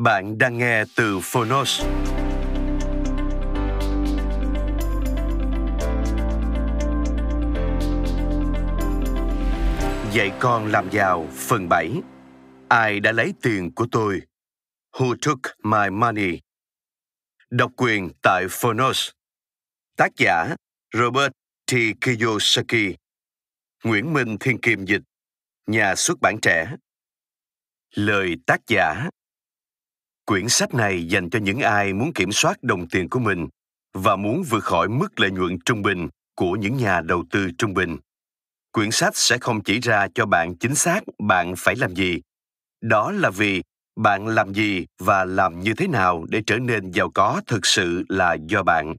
Bạn đang nghe từ Phonos. Dạy con làm giàu phần 7 Ai đã lấy tiền của tôi? Who took my money? Độc quyền tại Phonos Tác giả Robert T. Kiyosaki Nguyễn Minh Thiên Kim Dịch Nhà xuất bản trẻ Lời tác giả Quyển sách này dành cho những ai muốn kiểm soát đồng tiền của mình và muốn vượt khỏi mức lợi nhuận trung bình của những nhà đầu tư trung bình. Quyển sách sẽ không chỉ ra cho bạn chính xác bạn phải làm gì. Đó là vì bạn làm gì và làm như thế nào để trở nên giàu có thực sự là do bạn.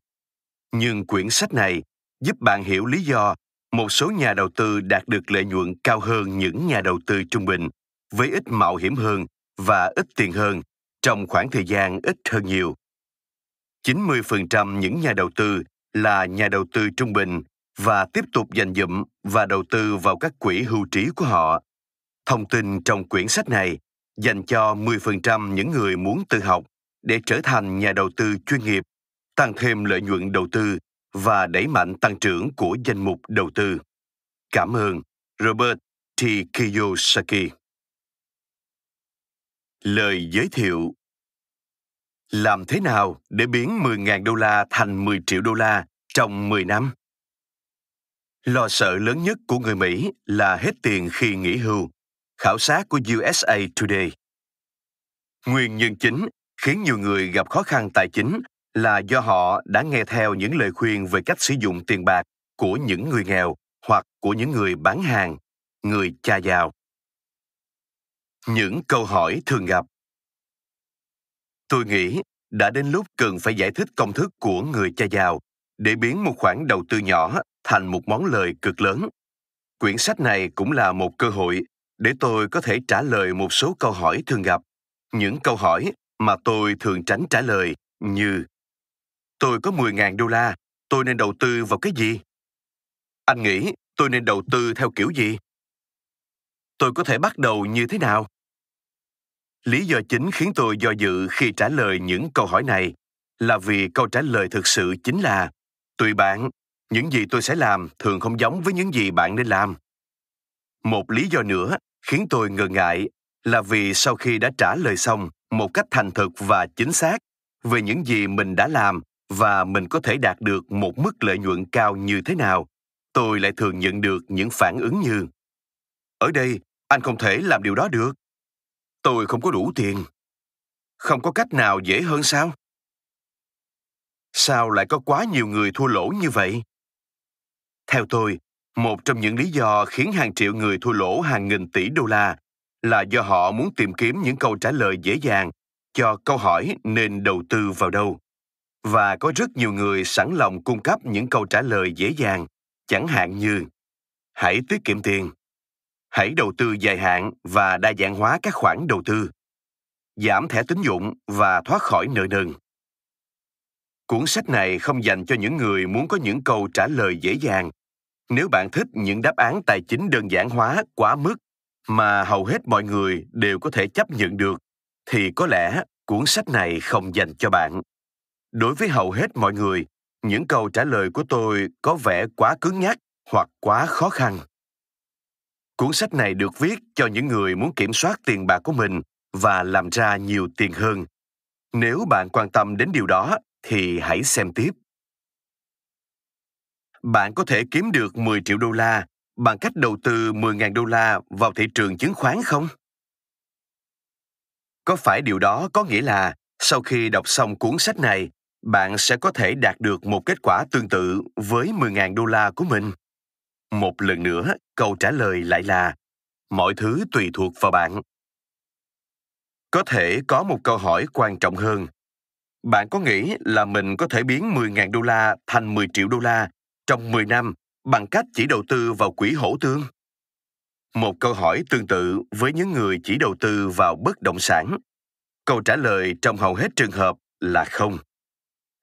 Nhưng quyển sách này giúp bạn hiểu lý do một số nhà đầu tư đạt được lợi nhuận cao hơn những nhà đầu tư trung bình với ít mạo hiểm hơn và ít tiền hơn trong khoảng thời gian ít hơn nhiều. 90% những nhà đầu tư là nhà đầu tư trung bình và tiếp tục dành dụm và đầu tư vào các quỹ hưu trí của họ. Thông tin trong quyển sách này dành cho 10% những người muốn tự học để trở thành nhà đầu tư chuyên nghiệp, tăng thêm lợi nhuận đầu tư và đẩy mạnh tăng trưởng của danh mục đầu tư. Cảm ơn Robert T. Kiyosaki. Lời giới thiệu Làm thế nào để biến 10.000 đô la thành 10 triệu đô la trong 10 năm? Lo sợ lớn nhất của người Mỹ là hết tiền khi nghỉ hưu, khảo sát của USA Today. Nguyên nhân chính khiến nhiều người gặp khó khăn tài chính là do họ đã nghe theo những lời khuyên về cách sử dụng tiền bạc của những người nghèo hoặc của những người bán hàng, người cha giàu. Những câu hỏi thường gặp Tôi nghĩ đã đến lúc cần phải giải thích công thức của người cha giàu để biến một khoản đầu tư nhỏ thành một món lời cực lớn. Quyển sách này cũng là một cơ hội để tôi có thể trả lời một số câu hỏi thường gặp, những câu hỏi mà tôi thường tránh trả lời như Tôi có 10.000 đô la, tôi nên đầu tư vào cái gì? Anh nghĩ tôi nên đầu tư theo kiểu gì? tôi có thể bắt đầu như thế nào? Lý do chính khiến tôi do dự khi trả lời những câu hỏi này là vì câu trả lời thực sự chính là tùy bạn, những gì tôi sẽ làm thường không giống với những gì bạn nên làm. Một lý do nữa khiến tôi ngờ ngại là vì sau khi đã trả lời xong một cách thành thực và chính xác về những gì mình đã làm và mình có thể đạt được một mức lợi nhuận cao như thế nào, tôi lại thường nhận được những phản ứng như Ở đây, anh không thể làm điều đó được. Tôi không có đủ tiền. Không có cách nào dễ hơn sao? Sao lại có quá nhiều người thua lỗ như vậy? Theo tôi, một trong những lý do khiến hàng triệu người thua lỗ hàng nghìn tỷ đô la là do họ muốn tìm kiếm những câu trả lời dễ dàng cho câu hỏi nên đầu tư vào đâu. Và có rất nhiều người sẵn lòng cung cấp những câu trả lời dễ dàng, chẳng hạn như hãy tiết kiệm tiền, hãy đầu tư dài hạn và đa dạng hóa các khoản đầu tư giảm thẻ tín dụng và thoát khỏi nợ nần cuốn sách này không dành cho những người muốn có những câu trả lời dễ dàng nếu bạn thích những đáp án tài chính đơn giản hóa quá mức mà hầu hết mọi người đều có thể chấp nhận được thì có lẽ cuốn sách này không dành cho bạn đối với hầu hết mọi người những câu trả lời của tôi có vẻ quá cứng nhắc hoặc quá khó khăn Cuốn sách này được viết cho những người muốn kiểm soát tiền bạc của mình và làm ra nhiều tiền hơn. Nếu bạn quan tâm đến điều đó thì hãy xem tiếp. Bạn có thể kiếm được 10 triệu đô la bằng cách đầu tư 10.000 đô la vào thị trường chứng khoán không? Có phải điều đó có nghĩa là sau khi đọc xong cuốn sách này, bạn sẽ có thể đạt được một kết quả tương tự với 10.000 đô la của mình? một lần nữa câu trả lời lại là mọi thứ tùy thuộc vào bạn có thể có một câu hỏi quan trọng hơn bạn có nghĩ là mình có thể biến 10.000 đô la thành 10 triệu đô la trong 10 năm bằng cách chỉ đầu tư vào quỹ hổ tương? Một câu hỏi tương tự với những người chỉ đầu tư vào bất động sản. Câu trả lời trong hầu hết trường hợp là không.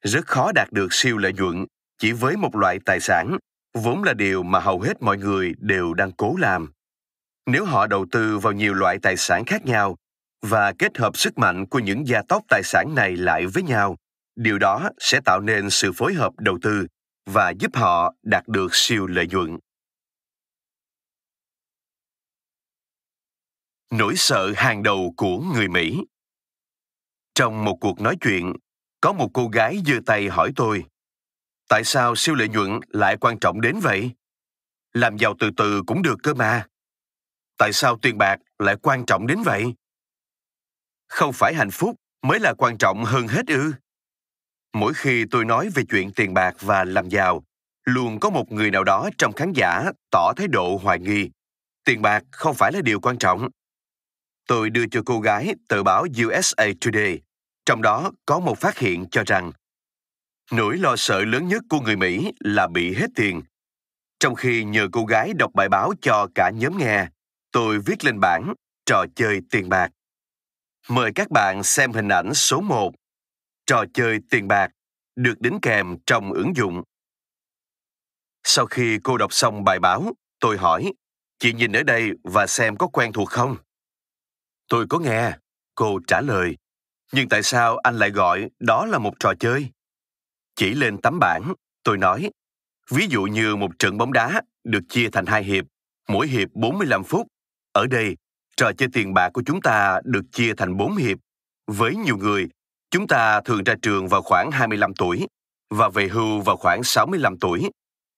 Rất khó đạt được siêu lợi nhuận chỉ với một loại tài sản vốn là điều mà hầu hết mọi người đều đang cố làm. Nếu họ đầu tư vào nhiều loại tài sản khác nhau và kết hợp sức mạnh của những gia tốc tài sản này lại với nhau, điều đó sẽ tạo nên sự phối hợp đầu tư và giúp họ đạt được siêu lợi nhuận. Nỗi sợ hàng đầu của người Mỹ Trong một cuộc nói chuyện, có một cô gái giơ tay hỏi tôi Tại sao siêu lợi nhuận lại quan trọng đến vậy? Làm giàu từ từ cũng được cơ mà. Tại sao tiền bạc lại quan trọng đến vậy? Không phải hạnh phúc mới là quan trọng hơn hết ư? Mỗi khi tôi nói về chuyện tiền bạc và làm giàu, luôn có một người nào đó trong khán giả tỏ thái độ hoài nghi. Tiền bạc không phải là điều quan trọng. Tôi đưa cho cô gái tờ báo USA Today, trong đó có một phát hiện cho rằng Nỗi lo sợ lớn nhất của người Mỹ là bị hết tiền. Trong khi nhờ cô gái đọc bài báo cho cả nhóm nghe, tôi viết lên bảng trò chơi tiền bạc. Mời các bạn xem hình ảnh số 1. Trò chơi tiền bạc được đính kèm trong ứng dụng. Sau khi cô đọc xong bài báo, tôi hỏi, chị nhìn ở đây và xem có quen thuộc không? Tôi có nghe, cô trả lời. Nhưng tại sao anh lại gọi đó là một trò chơi? chỉ lên tấm bảng, tôi nói, ví dụ như một trận bóng đá được chia thành hai hiệp, mỗi hiệp 45 phút. Ở đây, trò chơi tiền bạc của chúng ta được chia thành bốn hiệp. Với nhiều người, chúng ta thường ra trường vào khoảng 25 tuổi và về hưu vào khoảng 65 tuổi.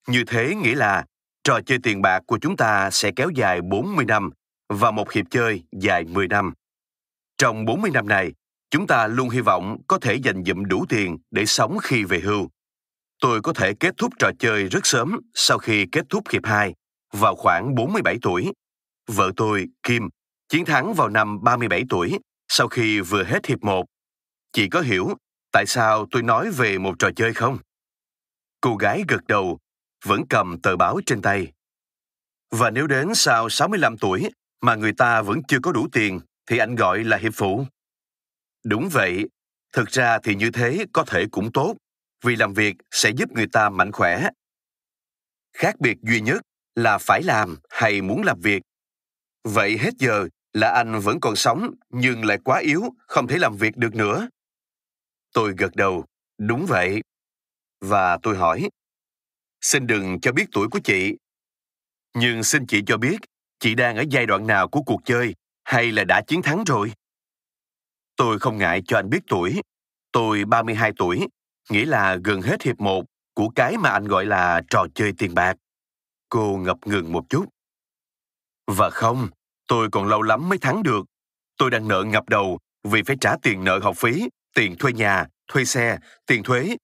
Như thế nghĩa là trò chơi tiền bạc của chúng ta sẽ kéo dài 40 năm và một hiệp chơi dài 10 năm. Trong 40 năm này, Chúng ta luôn hy vọng có thể dành dụm đủ tiền để sống khi về hưu. Tôi có thể kết thúc trò chơi rất sớm sau khi kết thúc hiệp 2, vào khoảng 47 tuổi. Vợ tôi, Kim, chiến thắng vào năm 37 tuổi sau khi vừa hết hiệp 1. Chị có hiểu tại sao tôi nói về một trò chơi không? Cô gái gật đầu, vẫn cầm tờ báo trên tay. Và nếu đến sau 65 tuổi mà người ta vẫn chưa có đủ tiền thì anh gọi là hiệp phụ. Đúng vậy, thực ra thì như thế có thể cũng tốt, vì làm việc sẽ giúp người ta mạnh khỏe. Khác biệt duy nhất là phải làm hay muốn làm việc. Vậy hết giờ là anh vẫn còn sống nhưng lại quá yếu, không thể làm việc được nữa. Tôi gật đầu, đúng vậy. Và tôi hỏi, xin đừng cho biết tuổi của chị. Nhưng xin chị cho biết, chị đang ở giai đoạn nào của cuộc chơi hay là đã chiến thắng rồi? Tôi không ngại cho anh biết tuổi. Tôi 32 tuổi, nghĩa là gần hết hiệp một của cái mà anh gọi là trò chơi tiền bạc. Cô ngập ngừng một chút. Và không, tôi còn lâu lắm mới thắng được. Tôi đang nợ ngập đầu vì phải trả tiền nợ học phí, tiền thuê nhà, thuê xe, tiền thuế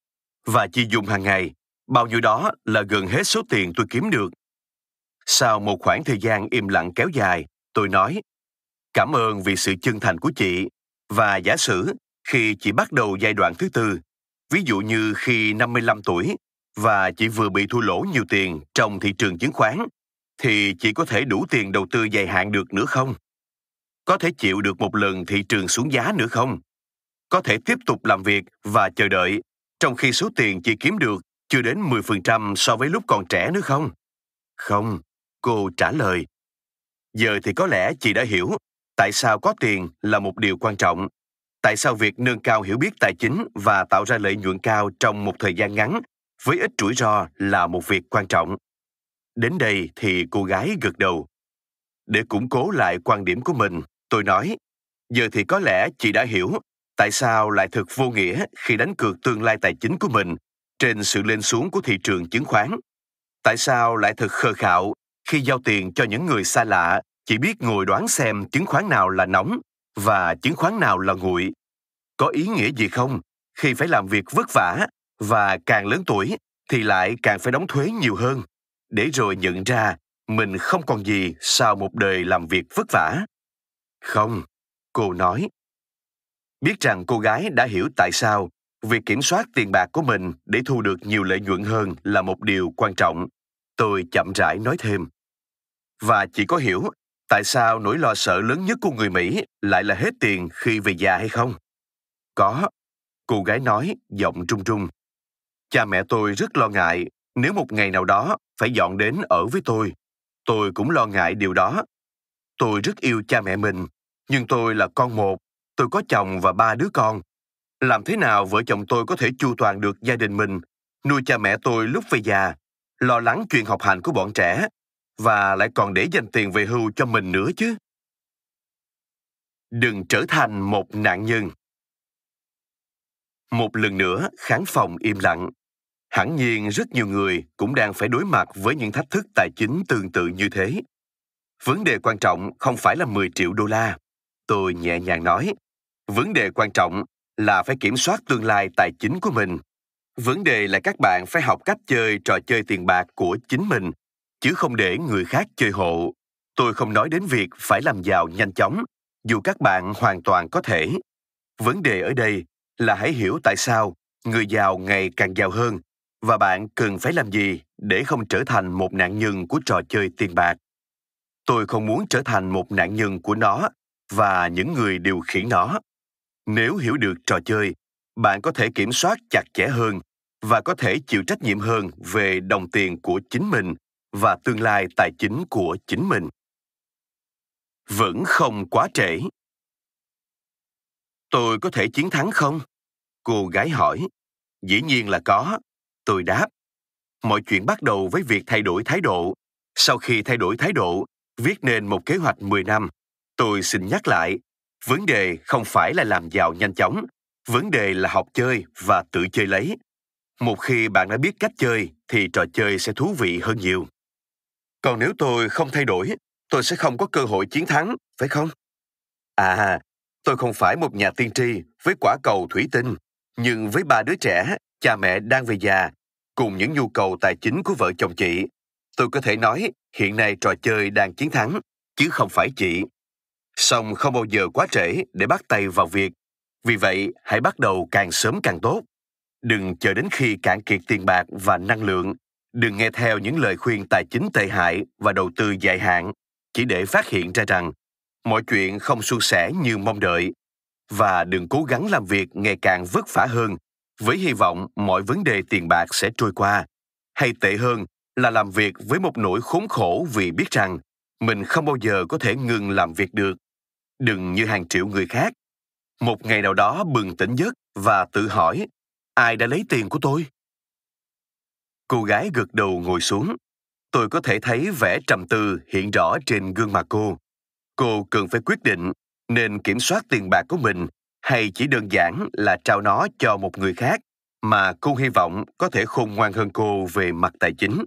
và chi dùng hàng ngày. Bao nhiêu đó là gần hết số tiền tôi kiếm được. Sau một khoảng thời gian im lặng kéo dài, tôi nói Cảm ơn vì sự chân thành của chị. Và giả sử khi chị bắt đầu giai đoạn thứ tư, ví dụ như khi 55 tuổi và chị vừa bị thua lỗ nhiều tiền trong thị trường chứng khoán, thì chị có thể đủ tiền đầu tư dài hạn được nữa không? Có thể chịu được một lần thị trường xuống giá nữa không? Có thể tiếp tục làm việc và chờ đợi, trong khi số tiền chị kiếm được chưa đến 10% so với lúc còn trẻ nữa không? Không, cô trả lời. Giờ thì có lẽ chị đã hiểu tại sao có tiền là một điều quan trọng tại sao việc nâng cao hiểu biết tài chính và tạo ra lợi nhuận cao trong một thời gian ngắn với ít rủi ro là một việc quan trọng đến đây thì cô gái gật đầu để củng cố lại quan điểm của mình tôi nói giờ thì có lẽ chị đã hiểu tại sao lại thực vô nghĩa khi đánh cược tương lai tài chính của mình trên sự lên xuống của thị trường chứng khoán tại sao lại thực khờ khạo khi giao tiền cho những người xa lạ chỉ biết ngồi đoán xem chứng khoán nào là nóng và chứng khoán nào là nguội. Có ý nghĩa gì không khi phải làm việc vất vả và càng lớn tuổi thì lại càng phải đóng thuế nhiều hơn, để rồi nhận ra mình không còn gì sau một đời làm việc vất vả. Không, cô nói. Biết rằng cô gái đã hiểu tại sao việc kiểm soát tiền bạc của mình để thu được nhiều lợi nhuận hơn là một điều quan trọng. Tôi chậm rãi nói thêm. Và chỉ có hiểu tại sao nỗi lo sợ lớn nhất của người Mỹ lại là hết tiền khi về già hay không? Có, cô gái nói, giọng trung trung. Cha mẹ tôi rất lo ngại nếu một ngày nào đó phải dọn đến ở với tôi. Tôi cũng lo ngại điều đó. Tôi rất yêu cha mẹ mình, nhưng tôi là con một, tôi có chồng và ba đứa con. Làm thế nào vợ chồng tôi có thể chu toàn được gia đình mình, nuôi cha mẹ tôi lúc về già, lo lắng chuyện học hành của bọn trẻ và lại còn để dành tiền về hưu cho mình nữa chứ. Đừng trở thành một nạn nhân. Một lần nữa, khán phòng im lặng. Hẳn nhiên rất nhiều người cũng đang phải đối mặt với những thách thức tài chính tương tự như thế. Vấn đề quan trọng không phải là 10 triệu đô la. Tôi nhẹ nhàng nói. Vấn đề quan trọng là phải kiểm soát tương lai tài chính của mình. Vấn đề là các bạn phải học cách chơi trò chơi tiền bạc của chính mình chứ không để người khác chơi hộ. Tôi không nói đến việc phải làm giàu nhanh chóng, dù các bạn hoàn toàn có thể. Vấn đề ở đây là hãy hiểu tại sao người giàu ngày càng giàu hơn và bạn cần phải làm gì để không trở thành một nạn nhân của trò chơi tiền bạc. Tôi không muốn trở thành một nạn nhân của nó và những người điều khiển nó. Nếu hiểu được trò chơi, bạn có thể kiểm soát chặt chẽ hơn và có thể chịu trách nhiệm hơn về đồng tiền của chính mình và tương lai tài chính của chính mình vẫn không quá trễ tôi có thể chiến thắng không cô gái hỏi dĩ nhiên là có tôi đáp mọi chuyện bắt đầu với việc thay đổi thái độ sau khi thay đổi thái độ viết nên một kế hoạch 10 năm tôi xin nhắc lại vấn đề không phải là làm giàu nhanh chóng vấn đề là học chơi và tự chơi lấy một khi bạn đã biết cách chơi thì trò chơi sẽ thú vị hơn nhiều còn nếu tôi không thay đổi, tôi sẽ không có cơ hội chiến thắng, phải không? À, tôi không phải một nhà tiên tri với quả cầu thủy tinh, nhưng với ba đứa trẻ, cha mẹ đang về già, cùng những nhu cầu tài chính của vợ chồng chị, tôi có thể nói hiện nay trò chơi đang chiến thắng, chứ không phải chị. Song không bao giờ quá trễ để bắt tay vào việc. Vì vậy, hãy bắt đầu càng sớm càng tốt. Đừng chờ đến khi cạn kiệt tiền bạc và năng lượng Đừng nghe theo những lời khuyên tài chính tệ hại và đầu tư dài hạn chỉ để phát hiện ra rằng mọi chuyện không suôn sẻ như mong đợi và đừng cố gắng làm việc ngày càng vất vả hơn với hy vọng mọi vấn đề tiền bạc sẽ trôi qua hay tệ hơn là làm việc với một nỗi khốn khổ vì biết rằng mình không bao giờ có thể ngừng làm việc được đừng như hàng triệu người khác một ngày nào đó bừng tỉnh giấc và tự hỏi ai đã lấy tiền của tôi Cô gái gật đầu ngồi xuống. Tôi có thể thấy vẻ trầm tư hiện rõ trên gương mặt cô. Cô cần phải quyết định nên kiểm soát tiền bạc của mình hay chỉ đơn giản là trao nó cho một người khác mà cô hy vọng có thể khôn ngoan hơn cô về mặt tài chính.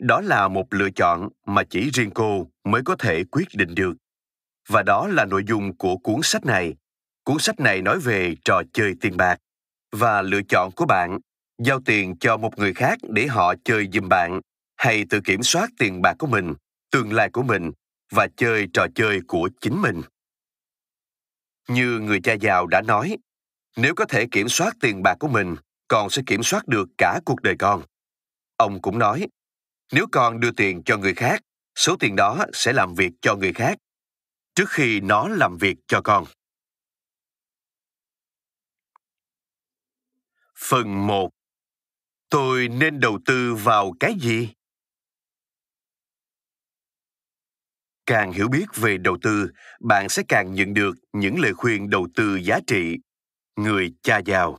Đó là một lựa chọn mà chỉ riêng cô mới có thể quyết định được. Và đó là nội dung của cuốn sách này. Cuốn sách này nói về trò chơi tiền bạc và lựa chọn của bạn giao tiền cho một người khác để họ chơi giùm bạn hay tự kiểm soát tiền bạc của mình, tương lai của mình và chơi trò chơi của chính mình. Như người cha giàu đã nói, nếu có thể kiểm soát tiền bạc của mình, con sẽ kiểm soát được cả cuộc đời con. Ông cũng nói, nếu con đưa tiền cho người khác, số tiền đó sẽ làm việc cho người khác trước khi nó làm việc cho con. Phần 1 tôi nên đầu tư vào cái gì càng hiểu biết về đầu tư bạn sẽ càng nhận được những lời khuyên đầu tư giá trị người cha giàu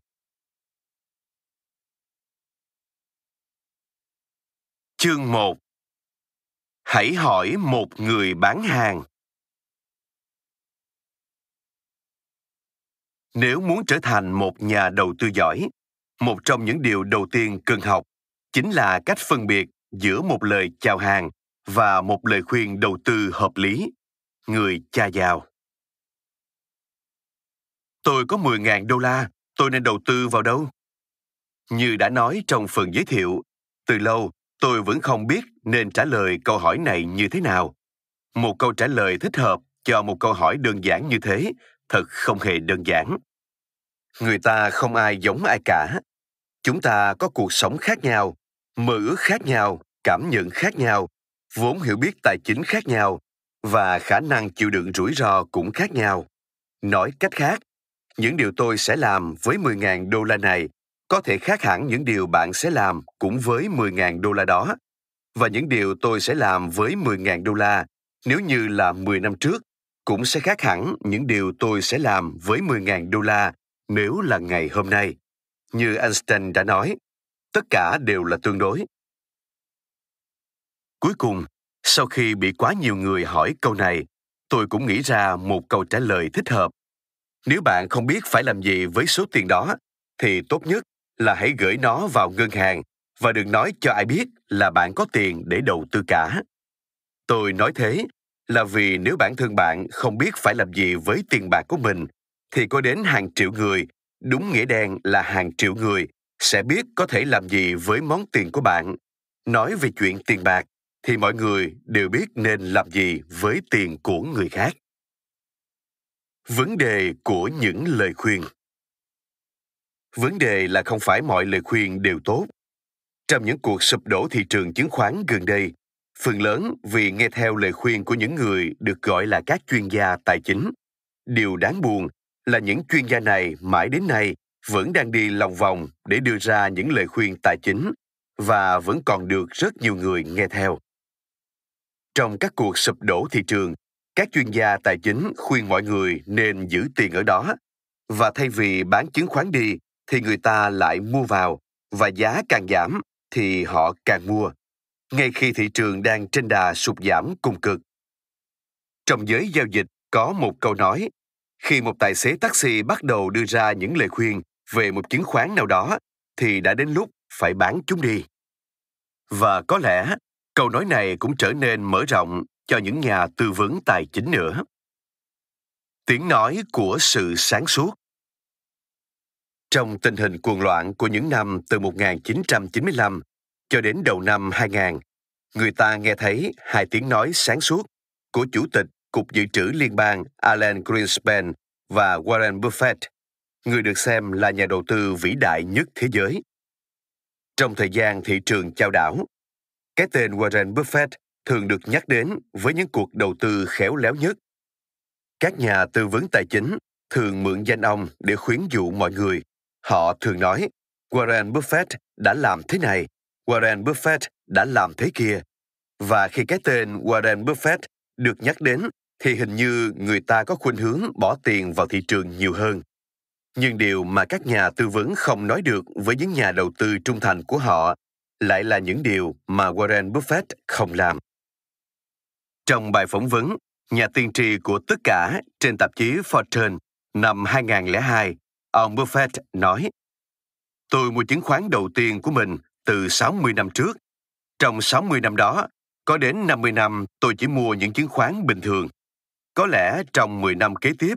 chương 1 Hãy hỏi một người bán hàng Nếu muốn trở thành một nhà đầu tư giỏi, một trong những điều đầu tiên cần học chính là cách phân biệt giữa một lời chào hàng và một lời khuyên đầu tư hợp lý. Người cha giàu. Tôi có 10.000 đô la, tôi nên đầu tư vào đâu? Như đã nói trong phần giới thiệu, từ lâu tôi vẫn không biết nên trả lời câu hỏi này như thế nào. Một câu trả lời thích hợp cho một câu hỏi đơn giản như thế thật không hề đơn giản người ta không ai giống ai cả. Chúng ta có cuộc sống khác nhau, mơ ước khác nhau, cảm nhận khác nhau, vốn hiểu biết tài chính khác nhau và khả năng chịu đựng rủi ro cũng khác nhau. Nói cách khác, những điều tôi sẽ làm với 10.000 đô la này có thể khác hẳn những điều bạn sẽ làm cũng với 10.000 đô la đó và những điều tôi sẽ làm với 10.000 đô la nếu như là 10 năm trước cũng sẽ khác hẳn những điều tôi sẽ làm với 10.000 đô la nếu là ngày hôm nay. Như Einstein đã nói, tất cả đều là tương đối. Cuối cùng, sau khi bị quá nhiều người hỏi câu này, tôi cũng nghĩ ra một câu trả lời thích hợp. Nếu bạn không biết phải làm gì với số tiền đó, thì tốt nhất là hãy gửi nó vào ngân hàng và đừng nói cho ai biết là bạn có tiền để đầu tư cả. Tôi nói thế là vì nếu bản thân bạn không biết phải làm gì với tiền bạc của mình thì có đến hàng triệu người, đúng nghĩa đen là hàng triệu người, sẽ biết có thể làm gì với món tiền của bạn. Nói về chuyện tiền bạc, thì mọi người đều biết nên làm gì với tiền của người khác. Vấn đề của những lời khuyên Vấn đề là không phải mọi lời khuyên đều tốt. Trong những cuộc sụp đổ thị trường chứng khoán gần đây, phần lớn vì nghe theo lời khuyên của những người được gọi là các chuyên gia tài chính. Điều đáng buồn là những chuyên gia này mãi đến nay vẫn đang đi lòng vòng để đưa ra những lời khuyên tài chính và vẫn còn được rất nhiều người nghe theo. Trong các cuộc sụp đổ thị trường, các chuyên gia tài chính khuyên mọi người nên giữ tiền ở đó và thay vì bán chứng khoán đi thì người ta lại mua vào và giá càng giảm thì họ càng mua ngay khi thị trường đang trên đà sụt giảm cùng cực. Trong giới giao dịch có một câu nói khi một tài xế taxi bắt đầu đưa ra những lời khuyên về một chứng khoán nào đó, thì đã đến lúc phải bán chúng đi. Và có lẽ câu nói này cũng trở nên mở rộng cho những nhà tư vấn tài chính nữa. Tiếng nói của sự sáng suốt Trong tình hình cuồng loạn của những năm từ 1995 cho đến đầu năm 2000, người ta nghe thấy hai tiếng nói sáng suốt của Chủ tịch Cục Dự trữ Liên bang Alan Greenspan và Warren Buffett, người được xem là nhà đầu tư vĩ đại nhất thế giới. Trong thời gian thị trường chao đảo, cái tên Warren Buffett thường được nhắc đến với những cuộc đầu tư khéo léo nhất. Các nhà tư vấn tài chính thường mượn danh ông để khuyến dụ mọi người. Họ thường nói, Warren Buffett đã làm thế này, Warren Buffett đã làm thế kia. Và khi cái tên Warren Buffett được nhắc đến thì hình như người ta có khuynh hướng bỏ tiền vào thị trường nhiều hơn. Nhưng điều mà các nhà tư vấn không nói được với những nhà đầu tư trung thành của họ lại là những điều mà Warren Buffett không làm. Trong bài phỏng vấn, nhà tiên tri của tất cả trên tạp chí Fortune năm 2002, ông Buffett nói Tôi mua chứng khoán đầu tiên của mình từ 60 năm trước. Trong 60 năm đó, có đến 50 năm tôi chỉ mua những chứng khoán bình thường. Có lẽ trong 10 năm kế tiếp,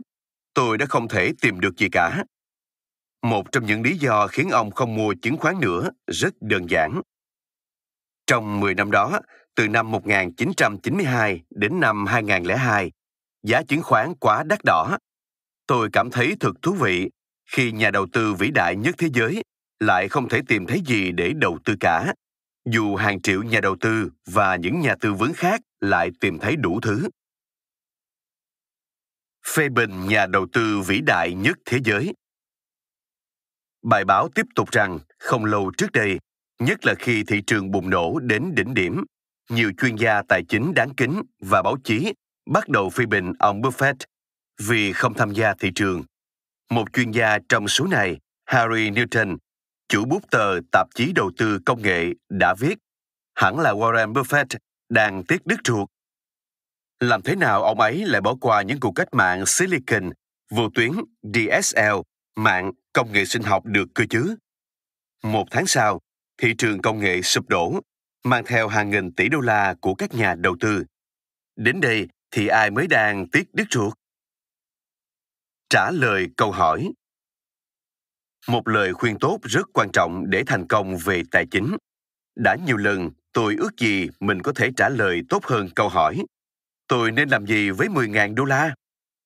tôi đã không thể tìm được gì cả. Một trong những lý do khiến ông không mua chứng khoán nữa rất đơn giản. Trong 10 năm đó, từ năm 1992 đến năm 2002, giá chứng khoán quá đắt đỏ. Tôi cảm thấy thật thú vị khi nhà đầu tư vĩ đại nhất thế giới lại không thể tìm thấy gì để đầu tư cả, dù hàng triệu nhà đầu tư và những nhà tư vấn khác lại tìm thấy đủ thứ phê bình nhà đầu tư vĩ đại nhất thế giới. Bài báo tiếp tục rằng, không lâu trước đây, nhất là khi thị trường bùng nổ đến đỉnh điểm, nhiều chuyên gia tài chính đáng kính và báo chí bắt đầu phê bình ông Buffett vì không tham gia thị trường. Một chuyên gia trong số này, Harry Newton, chủ bút tờ tạp chí đầu tư công nghệ đã viết hẳn là Warren Buffett đang tiếc đứt ruột làm thế nào ông ấy lại bỏ qua những cuộc cách mạng Silicon, vô tuyến DSL, mạng công nghệ sinh học được cơ chứ? Một tháng sau, thị trường công nghệ sụp đổ, mang theo hàng nghìn tỷ đô la của các nhà đầu tư. Đến đây thì ai mới đang tiếc đứt ruột? Trả lời câu hỏi Một lời khuyên tốt rất quan trọng để thành công về tài chính. Đã nhiều lần tôi ước gì mình có thể trả lời tốt hơn câu hỏi tôi nên làm gì với 10.000 đô la?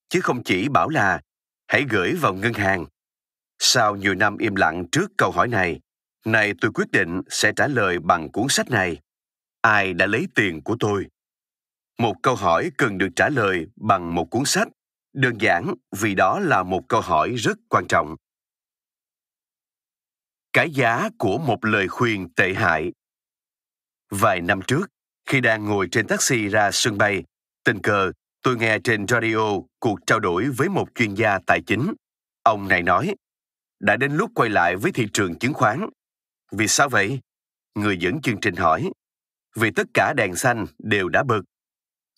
Chứ không chỉ bảo là hãy gửi vào ngân hàng. Sau nhiều năm im lặng trước câu hỏi này, nay tôi quyết định sẽ trả lời bằng cuốn sách này. Ai đã lấy tiền của tôi? Một câu hỏi cần được trả lời bằng một cuốn sách, đơn giản vì đó là một câu hỏi rất quan trọng. Cái giá của một lời khuyên tệ hại Vài năm trước, khi đang ngồi trên taxi ra sân bay, Tình cờ, tôi nghe trên radio cuộc trao đổi với một chuyên gia tài chính. Ông này nói, đã đến lúc quay lại với thị trường chứng khoán. Vì sao vậy? Người dẫn chương trình hỏi. Vì tất cả đèn xanh đều đã bật.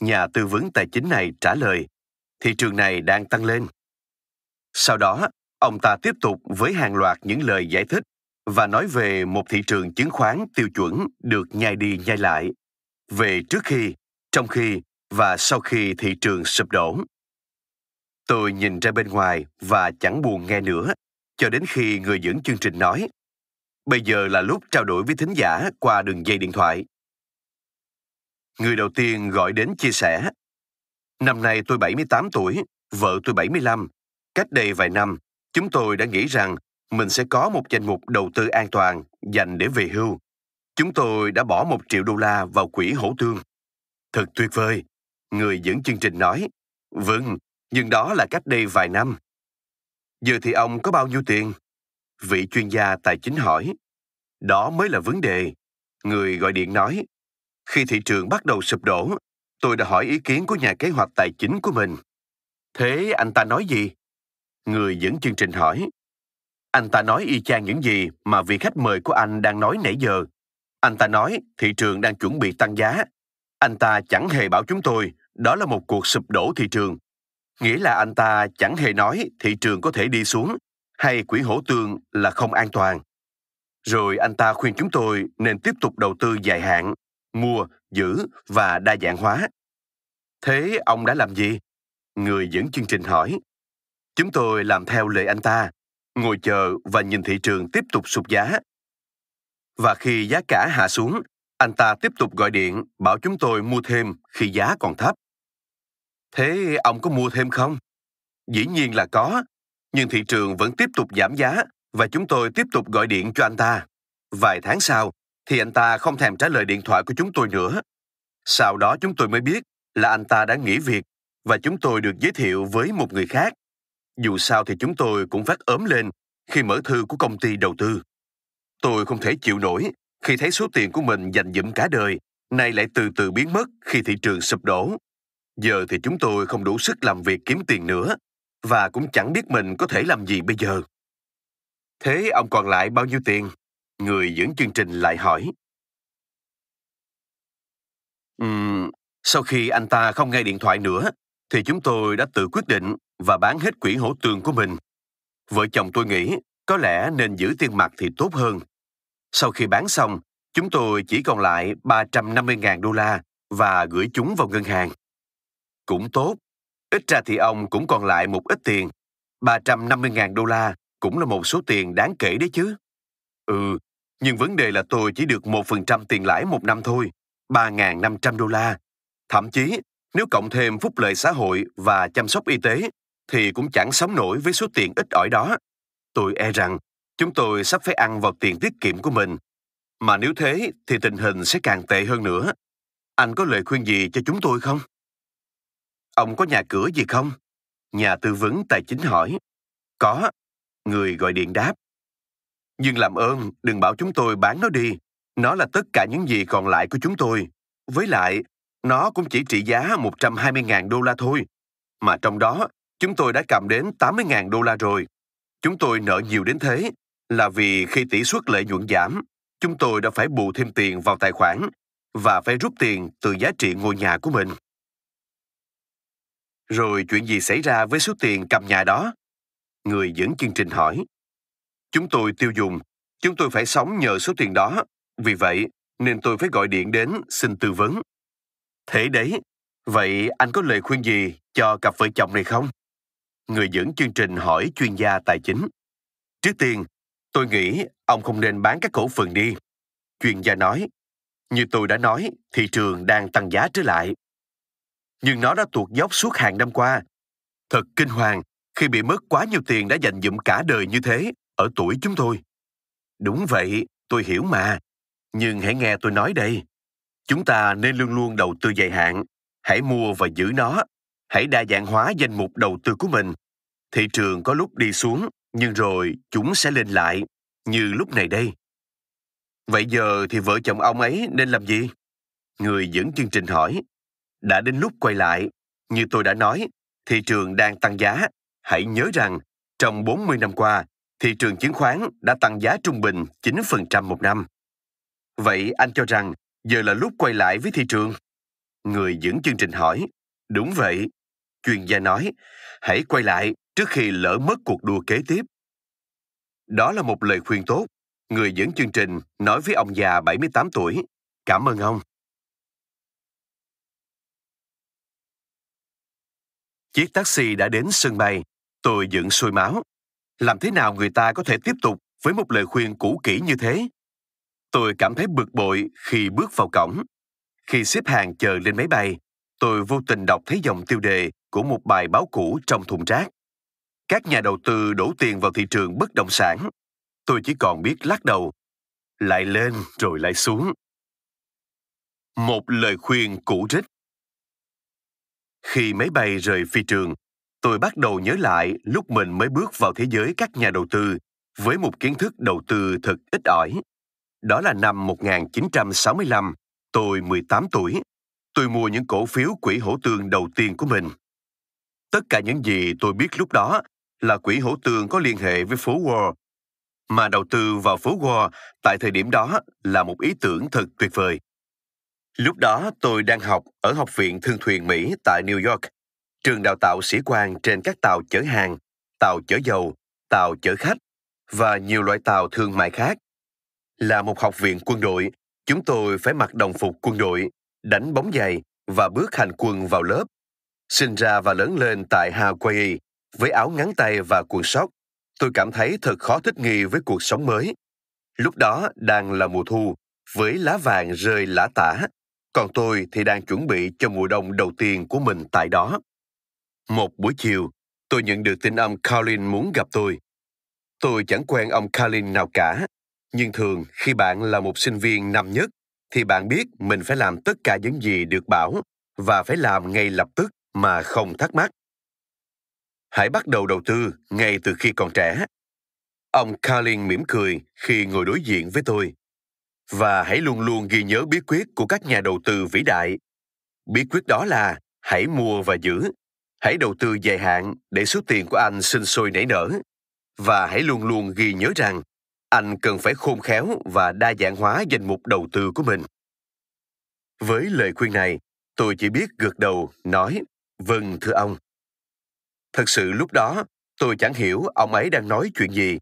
Nhà tư vấn tài chính này trả lời, thị trường này đang tăng lên. Sau đó, ông ta tiếp tục với hàng loạt những lời giải thích và nói về một thị trường chứng khoán tiêu chuẩn được nhai đi nhai lại. Về trước khi, trong khi và sau khi thị trường sụp đổ. Tôi nhìn ra bên ngoài và chẳng buồn nghe nữa, cho đến khi người dẫn chương trình nói Bây giờ là lúc trao đổi với thính giả qua đường dây điện thoại. Người đầu tiên gọi đến chia sẻ Năm nay tôi 78 tuổi, vợ tôi 75. Cách đây vài năm, chúng tôi đã nghĩ rằng mình sẽ có một danh mục đầu tư an toàn dành để về hưu. Chúng tôi đã bỏ một triệu đô la vào quỹ hổ tương. Thật tuyệt vời, người dẫn chương trình nói, Vâng, nhưng đó là cách đây vài năm. Giờ thì ông có bao nhiêu tiền? Vị chuyên gia tài chính hỏi. Đó mới là vấn đề. Người gọi điện nói, khi thị trường bắt đầu sụp đổ, tôi đã hỏi ý kiến của nhà kế hoạch tài chính của mình. Thế anh ta nói gì? Người dẫn chương trình hỏi. Anh ta nói y chang những gì mà vị khách mời của anh đang nói nãy giờ. Anh ta nói thị trường đang chuẩn bị tăng giá. Anh ta chẳng hề bảo chúng tôi đó là một cuộc sụp đổ thị trường. Nghĩa là anh ta chẳng hề nói thị trường có thể đi xuống hay quỹ hổ tương là không an toàn. Rồi anh ta khuyên chúng tôi nên tiếp tục đầu tư dài hạn, mua, giữ và đa dạng hóa. Thế ông đã làm gì? Người dẫn chương trình hỏi. Chúng tôi làm theo lời anh ta, ngồi chờ và nhìn thị trường tiếp tục sụt giá. Và khi giá cả hạ xuống, anh ta tiếp tục gọi điện bảo chúng tôi mua thêm khi giá còn thấp. Thế ông có mua thêm không? Dĩ nhiên là có, nhưng thị trường vẫn tiếp tục giảm giá và chúng tôi tiếp tục gọi điện cho anh ta. Vài tháng sau, thì anh ta không thèm trả lời điện thoại của chúng tôi nữa. Sau đó chúng tôi mới biết là anh ta đã nghỉ việc và chúng tôi được giới thiệu với một người khác. Dù sao thì chúng tôi cũng phát ốm lên khi mở thư của công ty đầu tư. Tôi không thể chịu nổi khi thấy số tiền của mình dành dụm cả đời, nay lại từ từ biến mất khi thị trường sụp đổ. Giờ thì chúng tôi không đủ sức làm việc kiếm tiền nữa và cũng chẳng biết mình có thể làm gì bây giờ. Thế ông còn lại bao nhiêu tiền? Người dẫn chương trình lại hỏi. Uhm, sau khi anh ta không nghe điện thoại nữa, thì chúng tôi đã tự quyết định và bán hết quỹ hỗ tường của mình. Vợ chồng tôi nghĩ có lẽ nên giữ tiền mặt thì tốt hơn. Sau khi bán xong, chúng tôi chỉ còn lại 350.000 đô la và gửi chúng vào ngân hàng cũng tốt. Ít ra thì ông cũng còn lại một ít tiền. 350.000 đô la cũng là một số tiền đáng kể đấy chứ. Ừ, nhưng vấn đề là tôi chỉ được 1% tiền lãi một năm thôi, 3.500 đô la. Thậm chí, nếu cộng thêm phúc lợi xã hội và chăm sóc y tế, thì cũng chẳng sống nổi với số tiền ít ỏi đó. Tôi e rằng, chúng tôi sắp phải ăn vào tiền tiết kiệm của mình. Mà nếu thế, thì tình hình sẽ càng tệ hơn nữa. Anh có lời khuyên gì cho chúng tôi không? Ông có nhà cửa gì không? Nhà tư vấn tài chính hỏi. Có. Người gọi điện đáp. Nhưng làm ơn, đừng bảo chúng tôi bán nó đi. Nó là tất cả những gì còn lại của chúng tôi. Với lại, nó cũng chỉ trị giá 120.000 đô la thôi. Mà trong đó, chúng tôi đã cầm đến 80.000 đô la rồi. Chúng tôi nợ nhiều đến thế là vì khi tỷ suất lợi nhuận giảm, chúng tôi đã phải bù thêm tiền vào tài khoản và phải rút tiền từ giá trị ngôi nhà của mình. Rồi chuyện gì xảy ra với số tiền cầm nhà đó? Người dẫn chương trình hỏi. Chúng tôi tiêu dùng, chúng tôi phải sống nhờ số tiền đó. Vì vậy, nên tôi phải gọi điện đến xin tư vấn. Thế đấy, vậy anh có lời khuyên gì cho cặp vợ chồng này không? Người dẫn chương trình hỏi chuyên gia tài chính. Trước tiên, tôi nghĩ ông không nên bán các cổ phần đi. Chuyên gia nói, như tôi đã nói, thị trường đang tăng giá trở lại nhưng nó đã tuột dốc suốt hàng năm qua. Thật kinh hoàng khi bị mất quá nhiều tiền đã dành dụm cả đời như thế ở tuổi chúng tôi. Đúng vậy, tôi hiểu mà. Nhưng hãy nghe tôi nói đây. Chúng ta nên luôn luôn đầu tư dài hạn. Hãy mua và giữ nó. Hãy đa dạng hóa danh mục đầu tư của mình. Thị trường có lúc đi xuống, nhưng rồi chúng sẽ lên lại, như lúc này đây. Vậy giờ thì vợ chồng ông ấy nên làm gì? Người dẫn chương trình hỏi đã đến lúc quay lại. Như tôi đã nói, thị trường đang tăng giá. Hãy nhớ rằng, trong 40 năm qua, thị trường chứng khoán đã tăng giá trung bình 9% một năm. Vậy anh cho rằng giờ là lúc quay lại với thị trường? Người dẫn chương trình hỏi, đúng vậy. Chuyên gia nói, hãy quay lại trước khi lỡ mất cuộc đua kế tiếp. Đó là một lời khuyên tốt. Người dẫn chương trình nói với ông già 78 tuổi, cảm ơn ông. Chiếc taxi đã đến sân bay. Tôi dựng sôi máu. Làm thế nào người ta có thể tiếp tục với một lời khuyên cũ kỹ như thế? Tôi cảm thấy bực bội khi bước vào cổng. Khi xếp hàng chờ lên máy bay, tôi vô tình đọc thấy dòng tiêu đề của một bài báo cũ trong thùng rác. Các nhà đầu tư đổ tiền vào thị trường bất động sản. Tôi chỉ còn biết lắc đầu. Lại lên rồi lại xuống. Một lời khuyên cũ rích khi máy bay rời phi trường, tôi bắt đầu nhớ lại lúc mình mới bước vào thế giới các nhà đầu tư với một kiến thức đầu tư thật ít ỏi. Đó là năm 1965, tôi 18 tuổi. Tôi mua những cổ phiếu quỹ hỗ tương đầu tiên của mình. Tất cả những gì tôi biết lúc đó là quỹ hỗ tương có liên hệ với phố Wall, mà đầu tư vào phố Wall tại thời điểm đó là một ý tưởng thật tuyệt vời. Lúc đó tôi đang học ở Học viện Thương thuyền Mỹ tại New York, trường đào tạo sĩ quan trên các tàu chở hàng, tàu chở dầu, tàu chở khách và nhiều loại tàu thương mại khác. Là một học viện quân đội, chúng tôi phải mặc đồng phục quân đội, đánh bóng giày và bước hành quân vào lớp. Sinh ra và lớn lên tại Hawaii, với áo ngắn tay và quần sóc, tôi cảm thấy thật khó thích nghi với cuộc sống mới. Lúc đó đang là mùa thu, với lá vàng rơi lã tả còn tôi thì đang chuẩn bị cho mùa đông đầu tiên của mình tại đó. Một buổi chiều, tôi nhận được tin âm Carlin muốn gặp tôi. Tôi chẳng quen ông Carlin nào cả, nhưng thường khi bạn là một sinh viên năm nhất, thì bạn biết mình phải làm tất cả những gì được bảo và phải làm ngay lập tức mà không thắc mắc. Hãy bắt đầu đầu tư ngay từ khi còn trẻ. Ông Carlin mỉm cười khi ngồi đối diện với tôi. Và hãy luôn luôn ghi nhớ bí quyết của các nhà đầu tư vĩ đại. Bí quyết đó là hãy mua và giữ. Hãy đầu tư dài hạn để số tiền của anh sinh sôi nảy nở. Và hãy luôn luôn ghi nhớ rằng anh cần phải khôn khéo và đa dạng hóa danh mục đầu tư của mình. Với lời khuyên này, tôi chỉ biết gật đầu, nói, vâng thưa ông. Thật sự lúc đó, tôi chẳng hiểu ông ấy đang nói chuyện gì,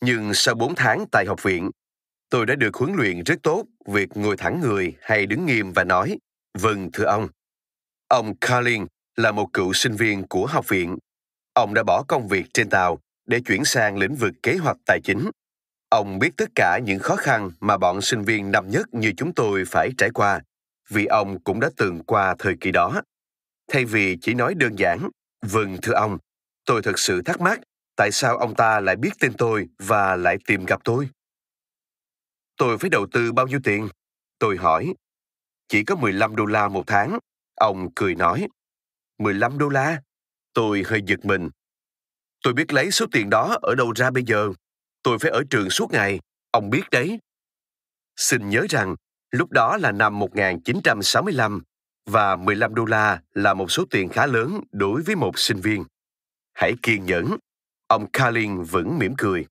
nhưng sau 4 tháng tại học viện, Tôi đã được huấn luyện rất tốt việc ngồi thẳng người hay đứng nghiêm và nói, vâng thưa ông. Ông Carlin là một cựu sinh viên của học viện. Ông đã bỏ công việc trên tàu để chuyển sang lĩnh vực kế hoạch tài chính. Ông biết tất cả những khó khăn mà bọn sinh viên năm nhất như chúng tôi phải trải qua, vì ông cũng đã từng qua thời kỳ đó. Thay vì chỉ nói đơn giản, vâng thưa ông, tôi thật sự thắc mắc tại sao ông ta lại biết tên tôi và lại tìm gặp tôi. Tôi phải đầu tư bao nhiêu tiền? Tôi hỏi. Chỉ có 15 đô la một tháng. Ông cười nói. 15 đô la? Tôi hơi giật mình. Tôi biết lấy số tiền đó ở đâu ra bây giờ. Tôi phải ở trường suốt ngày. Ông biết đấy. Xin nhớ rằng, lúc đó là năm 1965 và 15 đô la là một số tiền khá lớn đối với một sinh viên. Hãy kiên nhẫn. Ông Carlin vẫn mỉm cười.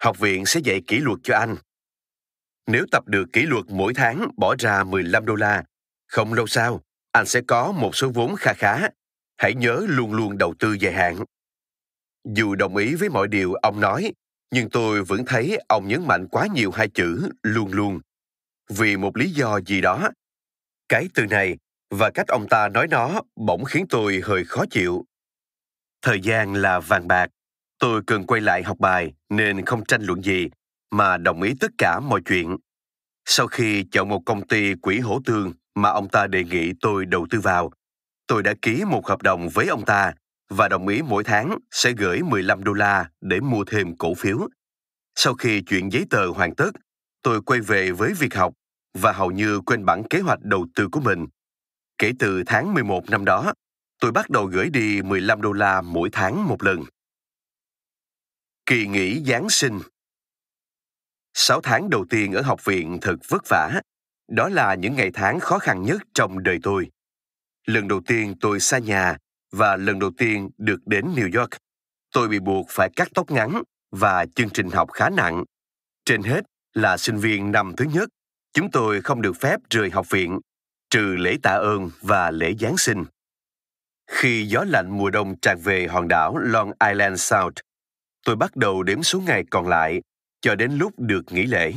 Học viện sẽ dạy kỷ luật cho anh, nếu tập được kỷ luật mỗi tháng bỏ ra 15 đô la, không lâu sau, anh sẽ có một số vốn kha khá. Hãy nhớ luôn luôn đầu tư dài hạn. Dù đồng ý với mọi điều ông nói, nhưng tôi vẫn thấy ông nhấn mạnh quá nhiều hai chữ luôn luôn. Vì một lý do gì đó, cái từ này và cách ông ta nói nó bỗng khiến tôi hơi khó chịu. Thời gian là vàng bạc, tôi cần quay lại học bài nên không tranh luận gì mà đồng ý tất cả mọi chuyện. Sau khi chọn một công ty quỹ hổ tương mà ông ta đề nghị tôi đầu tư vào, tôi đã ký một hợp đồng với ông ta và đồng ý mỗi tháng sẽ gửi 15 đô la để mua thêm cổ phiếu. Sau khi chuyện giấy tờ hoàn tất, tôi quay về với việc học và hầu như quên bản kế hoạch đầu tư của mình. Kể từ tháng 11 năm đó, tôi bắt đầu gửi đi 15 đô la mỗi tháng một lần. Kỳ nghỉ Giáng sinh 6 tháng đầu tiên ở học viện thật vất vả. Đó là những ngày tháng khó khăn nhất trong đời tôi. Lần đầu tiên tôi xa nhà và lần đầu tiên được đến New York. Tôi bị buộc phải cắt tóc ngắn và chương trình học khá nặng. Trên hết là sinh viên năm thứ nhất, chúng tôi không được phép rời học viện, trừ lễ tạ ơn và lễ Giáng sinh. Khi gió lạnh mùa đông tràn về hòn đảo Long Island South, tôi bắt đầu đếm số ngày còn lại cho đến lúc được nghỉ lễ.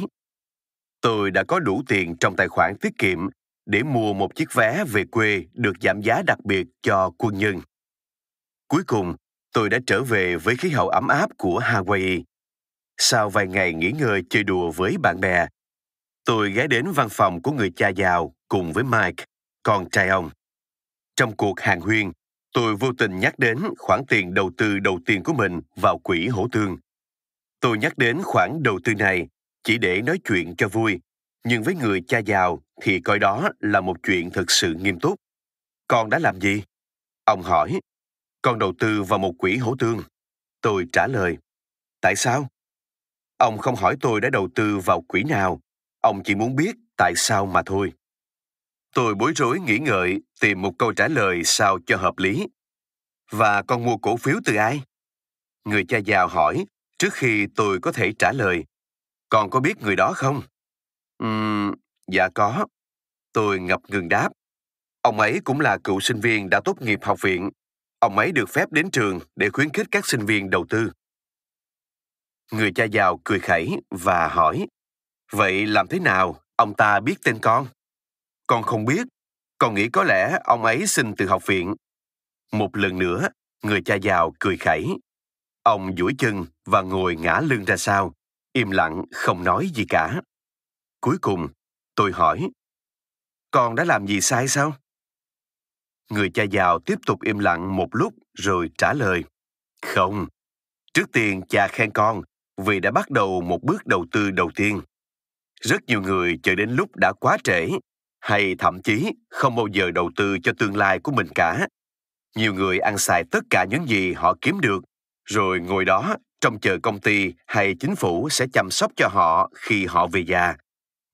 Tôi đã có đủ tiền trong tài khoản tiết kiệm để mua một chiếc vé về quê được giảm giá đặc biệt cho quân nhân. Cuối cùng, tôi đã trở về với khí hậu ấm áp của Hawaii. Sau vài ngày nghỉ ngơi chơi đùa với bạn bè, tôi ghé đến văn phòng của người cha giàu cùng với Mike, con trai ông. Trong cuộc hàng huyên, tôi vô tình nhắc đến khoản tiền đầu tư đầu tiên của mình vào quỹ hổ tương. Tôi nhắc đến khoản đầu tư này chỉ để nói chuyện cho vui, nhưng với người cha giàu thì coi đó là một chuyện thực sự nghiêm túc. Con đã làm gì? Ông hỏi. Con đầu tư vào một quỹ hỗ tương. Tôi trả lời. Tại sao? Ông không hỏi tôi đã đầu tư vào quỹ nào. Ông chỉ muốn biết tại sao mà thôi. Tôi bối rối nghĩ ngợi tìm một câu trả lời sao cho hợp lý. Và con mua cổ phiếu từ ai? Người cha giàu hỏi Trước khi tôi có thể trả lời, còn có biết người đó không? Uhm, dạ có. Tôi ngập ngừng đáp. Ông ấy cũng là cựu sinh viên đã tốt nghiệp học viện. Ông ấy được phép đến trường để khuyến khích các sinh viên đầu tư. Người cha giàu cười khẩy và hỏi, Vậy làm thế nào ông ta biết tên con? Con không biết, con nghĩ có lẽ ông ấy xin từ học viện. Một lần nữa, người cha giàu cười khẩy Ông duỗi chân và ngồi ngã lưng ra sau, im lặng không nói gì cả. Cuối cùng, tôi hỏi, con đã làm gì sai sao? Người cha giàu tiếp tục im lặng một lúc rồi trả lời, không. Trước tiên cha khen con vì đã bắt đầu một bước đầu tư đầu tiên. Rất nhiều người chờ đến lúc đã quá trễ hay thậm chí không bao giờ đầu tư cho tương lai của mình cả. Nhiều người ăn xài tất cả những gì họ kiếm được rồi ngồi đó trông chờ công ty hay chính phủ sẽ chăm sóc cho họ khi họ về già.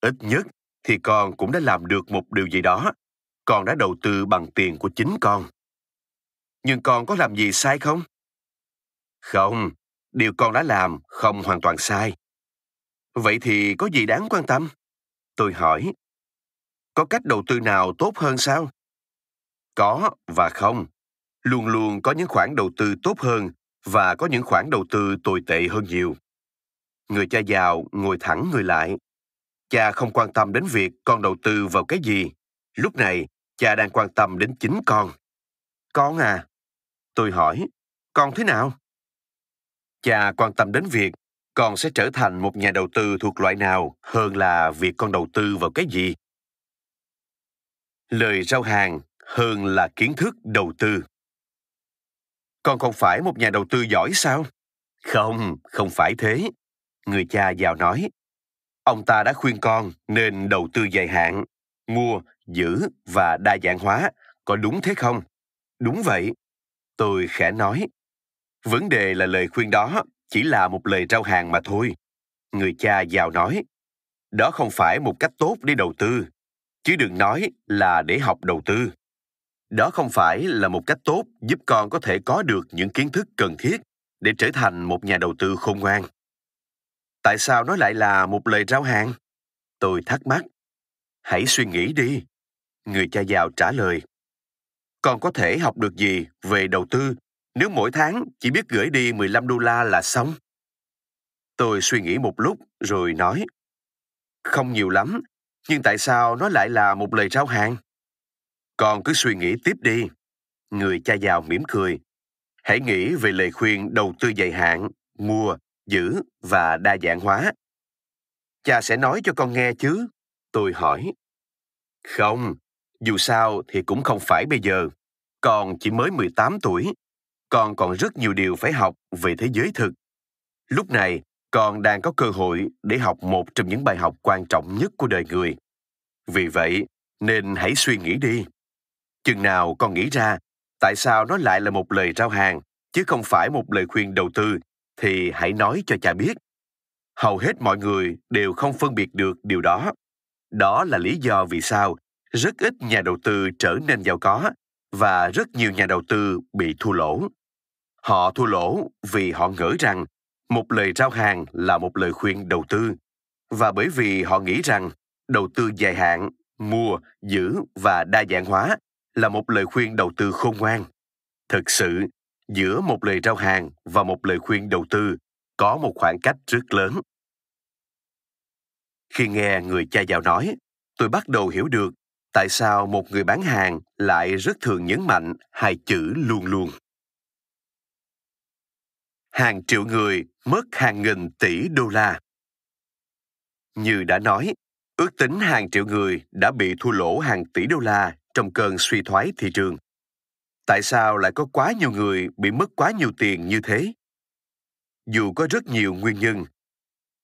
Ít nhất thì con cũng đã làm được một điều gì đó. Con đã đầu tư bằng tiền của chính con. Nhưng con có làm gì sai không? Không, điều con đã làm không hoàn toàn sai. Vậy thì có gì đáng quan tâm? Tôi hỏi. Có cách đầu tư nào tốt hơn sao? Có và không. Luôn luôn có những khoản đầu tư tốt hơn và có những khoản đầu tư tồi tệ hơn nhiều. Người cha giàu ngồi thẳng người lại. Cha không quan tâm đến việc con đầu tư vào cái gì. Lúc này, cha đang quan tâm đến chính con. Con à? Tôi hỏi, con thế nào? Cha quan tâm đến việc con sẽ trở thành một nhà đầu tư thuộc loại nào hơn là việc con đầu tư vào cái gì. Lời rao hàng hơn là kiến thức đầu tư. Con không phải một nhà đầu tư giỏi sao? Không, không phải thế. Người cha giàu nói. Ông ta đã khuyên con nên đầu tư dài hạn, mua, giữ và đa dạng hóa. Có đúng thế không? Đúng vậy. Tôi khẽ nói. Vấn đề là lời khuyên đó chỉ là một lời rao hàng mà thôi. Người cha giàu nói. Đó không phải một cách tốt để đầu tư. Chứ đừng nói là để học đầu tư đó không phải là một cách tốt giúp con có thể có được những kiến thức cần thiết để trở thành một nhà đầu tư khôn ngoan tại sao nó lại là một lời rao hàng tôi thắc mắc hãy suy nghĩ đi người cha giàu trả lời con có thể học được gì về đầu tư nếu mỗi tháng chỉ biết gửi đi 15 đô la là xong? Tôi suy nghĩ một lúc rồi nói, không nhiều lắm, nhưng tại sao nó lại là một lời rao hàng? Con cứ suy nghĩ tiếp đi. Người cha giàu mỉm cười. Hãy nghĩ về lời khuyên đầu tư dài hạn, mua, giữ và đa dạng hóa. Cha sẽ nói cho con nghe chứ? Tôi hỏi. Không, dù sao thì cũng không phải bây giờ. Con chỉ mới 18 tuổi. Con còn rất nhiều điều phải học về thế giới thực. Lúc này, con đang có cơ hội để học một trong những bài học quan trọng nhất của đời người. Vì vậy, nên hãy suy nghĩ đi. Chừng nào con nghĩ ra tại sao nó lại là một lời rao hàng chứ không phải một lời khuyên đầu tư thì hãy nói cho cha biết. Hầu hết mọi người đều không phân biệt được điều đó. Đó là lý do vì sao rất ít nhà đầu tư trở nên giàu có và rất nhiều nhà đầu tư bị thua lỗ. Họ thua lỗ vì họ ngỡ rằng một lời rao hàng là một lời khuyên đầu tư và bởi vì họ nghĩ rằng đầu tư dài hạn, mua, giữ và đa dạng hóa là một lời khuyên đầu tư khôn ngoan. Thực sự, giữa một lời rao hàng và một lời khuyên đầu tư có một khoảng cách rất lớn. Khi nghe người cha giàu nói, tôi bắt đầu hiểu được tại sao một người bán hàng lại rất thường nhấn mạnh hai chữ luôn luôn. Hàng triệu người mất hàng nghìn tỷ đô la. Như đã nói, ước tính hàng triệu người đã bị thua lỗ hàng tỷ đô la trong cơn suy thoái thị trường. Tại sao lại có quá nhiều người bị mất quá nhiều tiền như thế? Dù có rất nhiều nguyên nhân,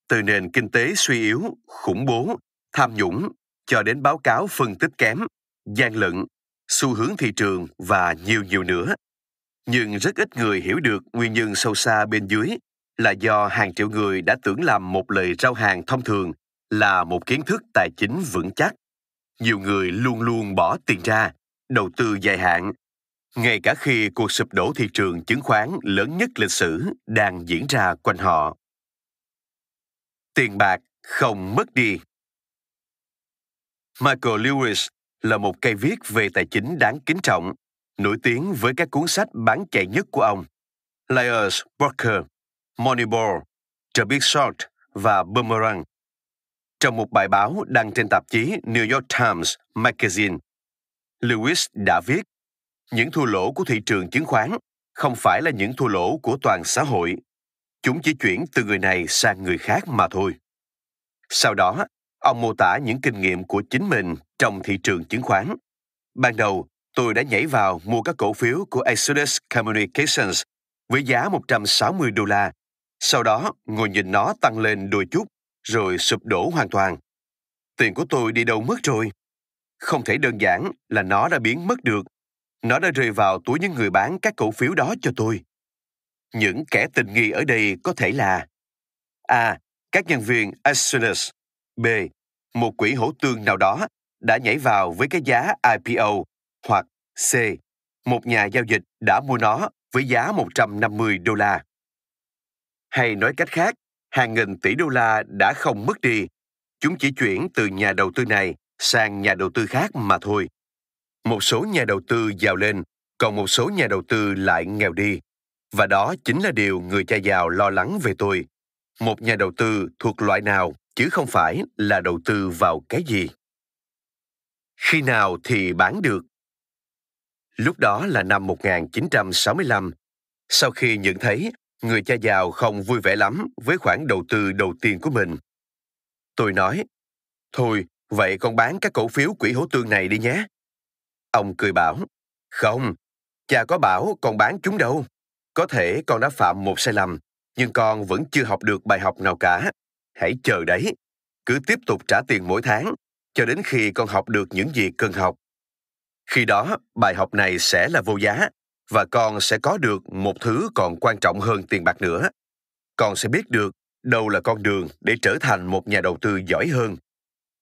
từ nền kinh tế suy yếu, khủng bố, tham nhũng cho đến báo cáo phân tích kém, gian lận, xu hướng thị trường và nhiều nhiều nữa. Nhưng rất ít người hiểu được nguyên nhân sâu xa bên dưới là do hàng triệu người đã tưởng làm một lời rao hàng thông thường là một kiến thức tài chính vững chắc nhiều người luôn luôn bỏ tiền ra, đầu tư dài hạn. Ngay cả khi cuộc sụp đổ thị trường chứng khoán lớn nhất lịch sử đang diễn ra quanh họ. Tiền bạc không mất đi. Michael Lewis là một cây viết về tài chính đáng kính trọng, nổi tiếng với các cuốn sách bán chạy nhất của ông. Liars, Broker Moneyball, The Big Short và Boomerang – trong một bài báo đăng trên tạp chí New York Times Magazine, Lewis đã viết những thua lỗ của thị trường chứng khoán không phải là những thua lỗ của toàn xã hội chúng chỉ chuyển từ người này sang người khác mà thôi sau đó ông mô tả những kinh nghiệm của chính mình trong thị trường chứng khoán ban đầu tôi đã nhảy vào mua các cổ phiếu của Exodus Communications với giá 160 đô la. Sau đó, ngồi nhìn nó tăng lên đôi chút rồi sụp đổ hoàn toàn. Tiền của tôi đi đâu mất rồi? Không thể đơn giản là nó đã biến mất được. Nó đã rơi vào túi những người bán các cổ phiếu đó cho tôi. Những kẻ tình nghi ở đây có thể là A. Các nhân viên Axios B. Một quỹ hỗ tương nào đó đã nhảy vào với cái giá IPO hoặc C. Một nhà giao dịch đã mua nó với giá 150 đô la. Hay nói cách khác, hàng nghìn tỷ đô la đã không mất đi. Chúng chỉ chuyển từ nhà đầu tư này sang nhà đầu tư khác mà thôi. Một số nhà đầu tư giàu lên, còn một số nhà đầu tư lại nghèo đi. Và đó chính là điều người cha giàu lo lắng về tôi. Một nhà đầu tư thuộc loại nào chứ không phải là đầu tư vào cái gì. Khi nào thì bán được? Lúc đó là năm 1965. Sau khi nhận thấy Người cha giàu không vui vẻ lắm với khoản đầu tư đầu tiên của mình. Tôi nói, thôi, vậy con bán các cổ phiếu quỹ hổ tương này đi nhé. Ông cười bảo, không, cha có bảo con bán chúng đâu. Có thể con đã phạm một sai lầm, nhưng con vẫn chưa học được bài học nào cả. Hãy chờ đấy, cứ tiếp tục trả tiền mỗi tháng, cho đến khi con học được những gì cần học. Khi đó, bài học này sẽ là vô giá và con sẽ có được một thứ còn quan trọng hơn tiền bạc nữa con sẽ biết được đâu là con đường để trở thành một nhà đầu tư giỏi hơn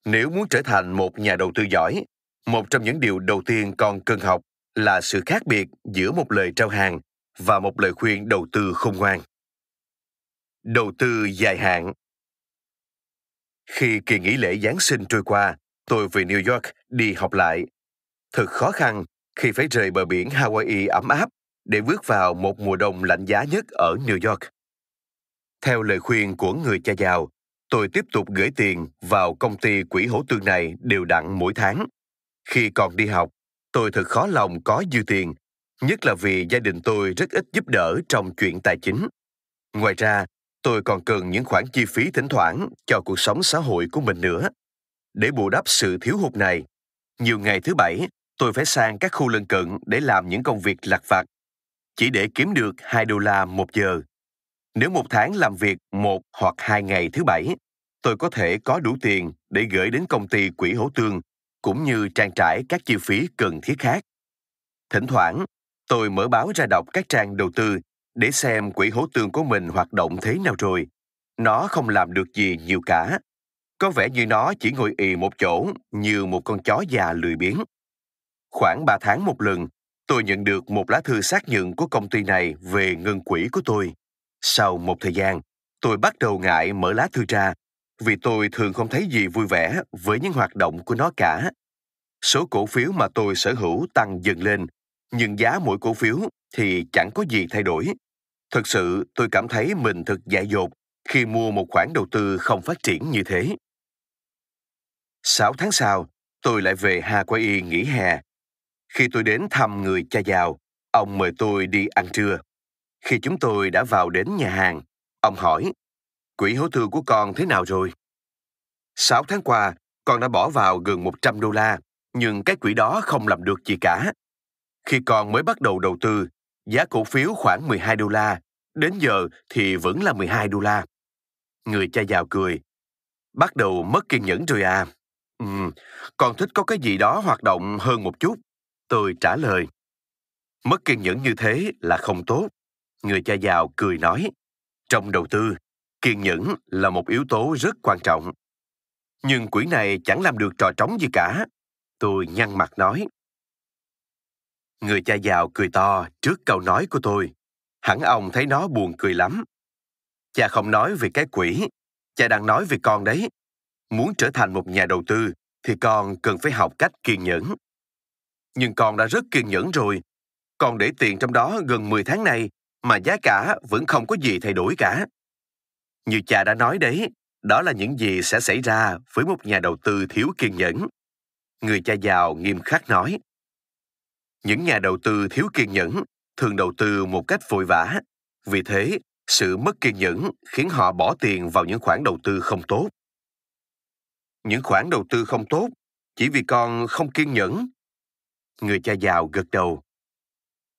nếu muốn trở thành một nhà đầu tư giỏi một trong những điều đầu tiên con cần học là sự khác biệt giữa một lời trao hàng và một lời khuyên đầu tư khôn ngoan đầu tư dài hạn khi kỳ nghỉ lễ giáng sinh trôi qua tôi về new york đi học lại thật khó khăn khi phải rời bờ biển Hawaii ấm áp để bước vào một mùa đông lạnh giá nhất ở New York. Theo lời khuyên của người cha giàu, tôi tiếp tục gửi tiền vào công ty quỹ hỗ tương này đều đặn mỗi tháng. Khi còn đi học, tôi thật khó lòng có dư tiền, nhất là vì gia đình tôi rất ít giúp đỡ trong chuyện tài chính. Ngoài ra, tôi còn cần những khoản chi phí thỉnh thoảng cho cuộc sống xã hội của mình nữa. Để bù đắp sự thiếu hụt này, nhiều ngày thứ bảy, tôi phải sang các khu lân cận để làm những công việc lặt vặt, chỉ để kiếm được 2 đô la một giờ. Nếu một tháng làm việc một hoặc hai ngày thứ bảy, tôi có thể có đủ tiền để gửi đến công ty quỹ hỗ tương cũng như trang trải các chi phí cần thiết khác. Thỉnh thoảng, tôi mở báo ra đọc các trang đầu tư để xem quỹ hỗ tương của mình hoạt động thế nào rồi. Nó không làm được gì nhiều cả. Có vẻ như nó chỉ ngồi ì một chỗ như một con chó già lười biếng. Khoảng 3 tháng một lần, tôi nhận được một lá thư xác nhận của công ty này về ngân quỹ của tôi. Sau một thời gian, tôi bắt đầu ngại mở lá thư ra vì tôi thường không thấy gì vui vẻ với những hoạt động của nó cả. Số cổ phiếu mà tôi sở hữu tăng dần lên, nhưng giá mỗi cổ phiếu thì chẳng có gì thay đổi. Thật sự, tôi cảm thấy mình thật dại dột khi mua một khoản đầu tư không phát triển như thế. 6 tháng sau, tôi lại về Hawaii nghỉ hè khi tôi đến thăm người cha giàu, ông mời tôi đi ăn trưa. Khi chúng tôi đã vào đến nhà hàng, ông hỏi, quỹ hối thư của con thế nào rồi? Sáu tháng qua, con đã bỏ vào gần 100 đô la, nhưng cái quỹ đó không làm được gì cả. Khi con mới bắt đầu đầu tư, giá cổ phiếu khoảng 12 đô la, đến giờ thì vẫn là 12 đô la. Người cha giàu cười. Bắt đầu mất kiên nhẫn rồi à. Ừ, con thích có cái gì đó hoạt động hơn một chút. Tôi trả lời. Mất kiên nhẫn như thế là không tốt. Người cha giàu cười nói. Trong đầu tư, kiên nhẫn là một yếu tố rất quan trọng. Nhưng quỹ này chẳng làm được trò trống gì cả. Tôi nhăn mặt nói. Người cha giàu cười to trước câu nói của tôi. Hẳn ông thấy nó buồn cười lắm. Cha không nói về cái quỹ, cha đang nói về con đấy. Muốn trở thành một nhà đầu tư thì con cần phải học cách kiên nhẫn nhưng con đã rất kiên nhẫn rồi. Con để tiền trong đó gần 10 tháng nay mà giá cả vẫn không có gì thay đổi cả. Như cha đã nói đấy, đó là những gì sẽ xảy ra với một nhà đầu tư thiếu kiên nhẫn. Người cha giàu nghiêm khắc nói. Những nhà đầu tư thiếu kiên nhẫn thường đầu tư một cách vội vã. Vì thế, sự mất kiên nhẫn khiến họ bỏ tiền vào những khoản đầu tư không tốt. Những khoản đầu tư không tốt chỉ vì con không kiên nhẫn Người cha giàu gật đầu.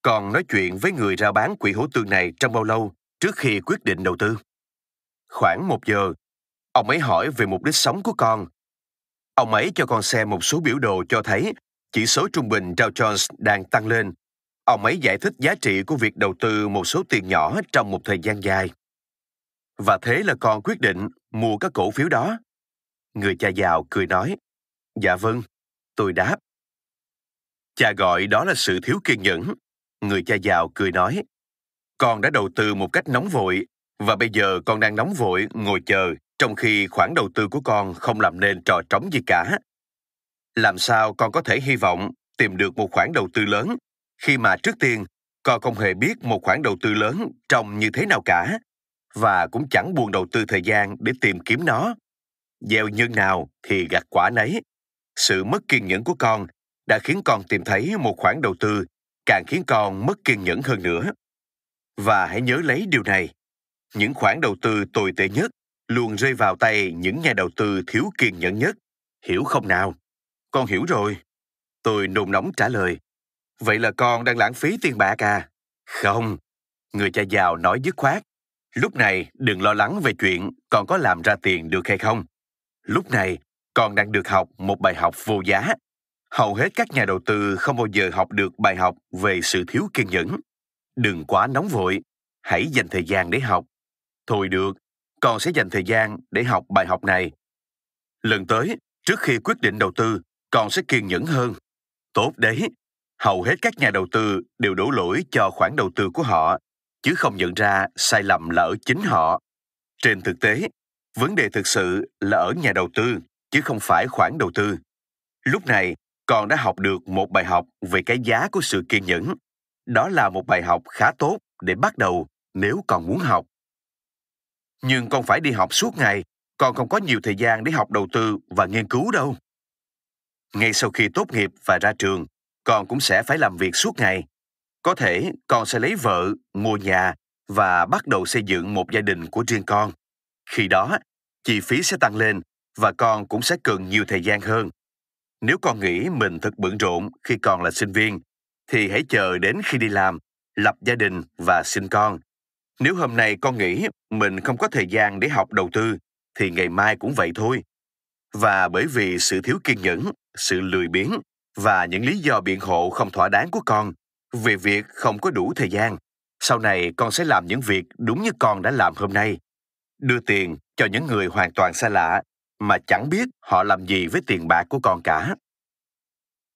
Còn nói chuyện với người rao bán quỹ hữu tương này trong bao lâu trước khi quyết định đầu tư? Khoảng một giờ, ông ấy hỏi về mục đích sống của con. Ông ấy cho con xem một số biểu đồ cho thấy chỉ số trung bình Dow Jones đang tăng lên. Ông ấy giải thích giá trị của việc đầu tư một số tiền nhỏ trong một thời gian dài. Và thế là con quyết định mua các cổ phiếu đó. Người cha giàu cười nói, Dạ vâng, tôi đáp. Cha gọi đó là sự thiếu kiên nhẫn. Người cha giàu cười nói, con đã đầu tư một cách nóng vội và bây giờ con đang nóng vội ngồi chờ trong khi khoản đầu tư của con không làm nên trò trống gì cả. Làm sao con có thể hy vọng tìm được một khoản đầu tư lớn khi mà trước tiên con không hề biết một khoản đầu tư lớn trông như thế nào cả và cũng chẳng buồn đầu tư thời gian để tìm kiếm nó. Gieo nhân nào thì gặt quả nấy. Sự mất kiên nhẫn của con đã khiến con tìm thấy một khoản đầu tư càng khiến con mất kiên nhẫn hơn nữa. Và hãy nhớ lấy điều này. Những khoản đầu tư tồi tệ nhất luôn rơi vào tay những nhà đầu tư thiếu kiên nhẫn nhất. Hiểu không nào? Con hiểu rồi. Tôi nôn nóng trả lời. Vậy là con đang lãng phí tiền bạc à? Không. Người cha giàu nói dứt khoát. Lúc này đừng lo lắng về chuyện con có làm ra tiền được hay không. Lúc này con đang được học một bài học vô giá hầu hết các nhà đầu tư không bao giờ học được bài học về sự thiếu kiên nhẫn đừng quá nóng vội hãy dành thời gian để học thôi được con sẽ dành thời gian để học bài học này lần tới trước khi quyết định đầu tư con sẽ kiên nhẫn hơn tốt đấy hầu hết các nhà đầu tư đều đổ lỗi cho khoản đầu tư của họ chứ không nhận ra sai lầm là ở chính họ trên thực tế vấn đề thực sự là ở nhà đầu tư chứ không phải khoản đầu tư lúc này còn đã học được một bài học về cái giá của sự kiên nhẫn. Đó là một bài học khá tốt để bắt đầu nếu còn muốn học. Nhưng con phải đi học suốt ngày, con không có nhiều thời gian để học đầu tư và nghiên cứu đâu. Ngay sau khi tốt nghiệp và ra trường, con cũng sẽ phải làm việc suốt ngày. Có thể con sẽ lấy vợ, mua nhà và bắt đầu xây dựng một gia đình của riêng con. Khi đó, chi phí sẽ tăng lên và con cũng sẽ cần nhiều thời gian hơn nếu con nghĩ mình thật bận rộn khi còn là sinh viên, thì hãy chờ đến khi đi làm, lập gia đình và sinh con. Nếu hôm nay con nghĩ mình không có thời gian để học đầu tư, thì ngày mai cũng vậy thôi. Và bởi vì sự thiếu kiên nhẫn, sự lười biếng và những lý do biện hộ không thỏa đáng của con về việc không có đủ thời gian, sau này con sẽ làm những việc đúng như con đã làm hôm nay. Đưa tiền cho những người hoàn toàn xa lạ mà chẳng biết họ làm gì với tiền bạc của con cả.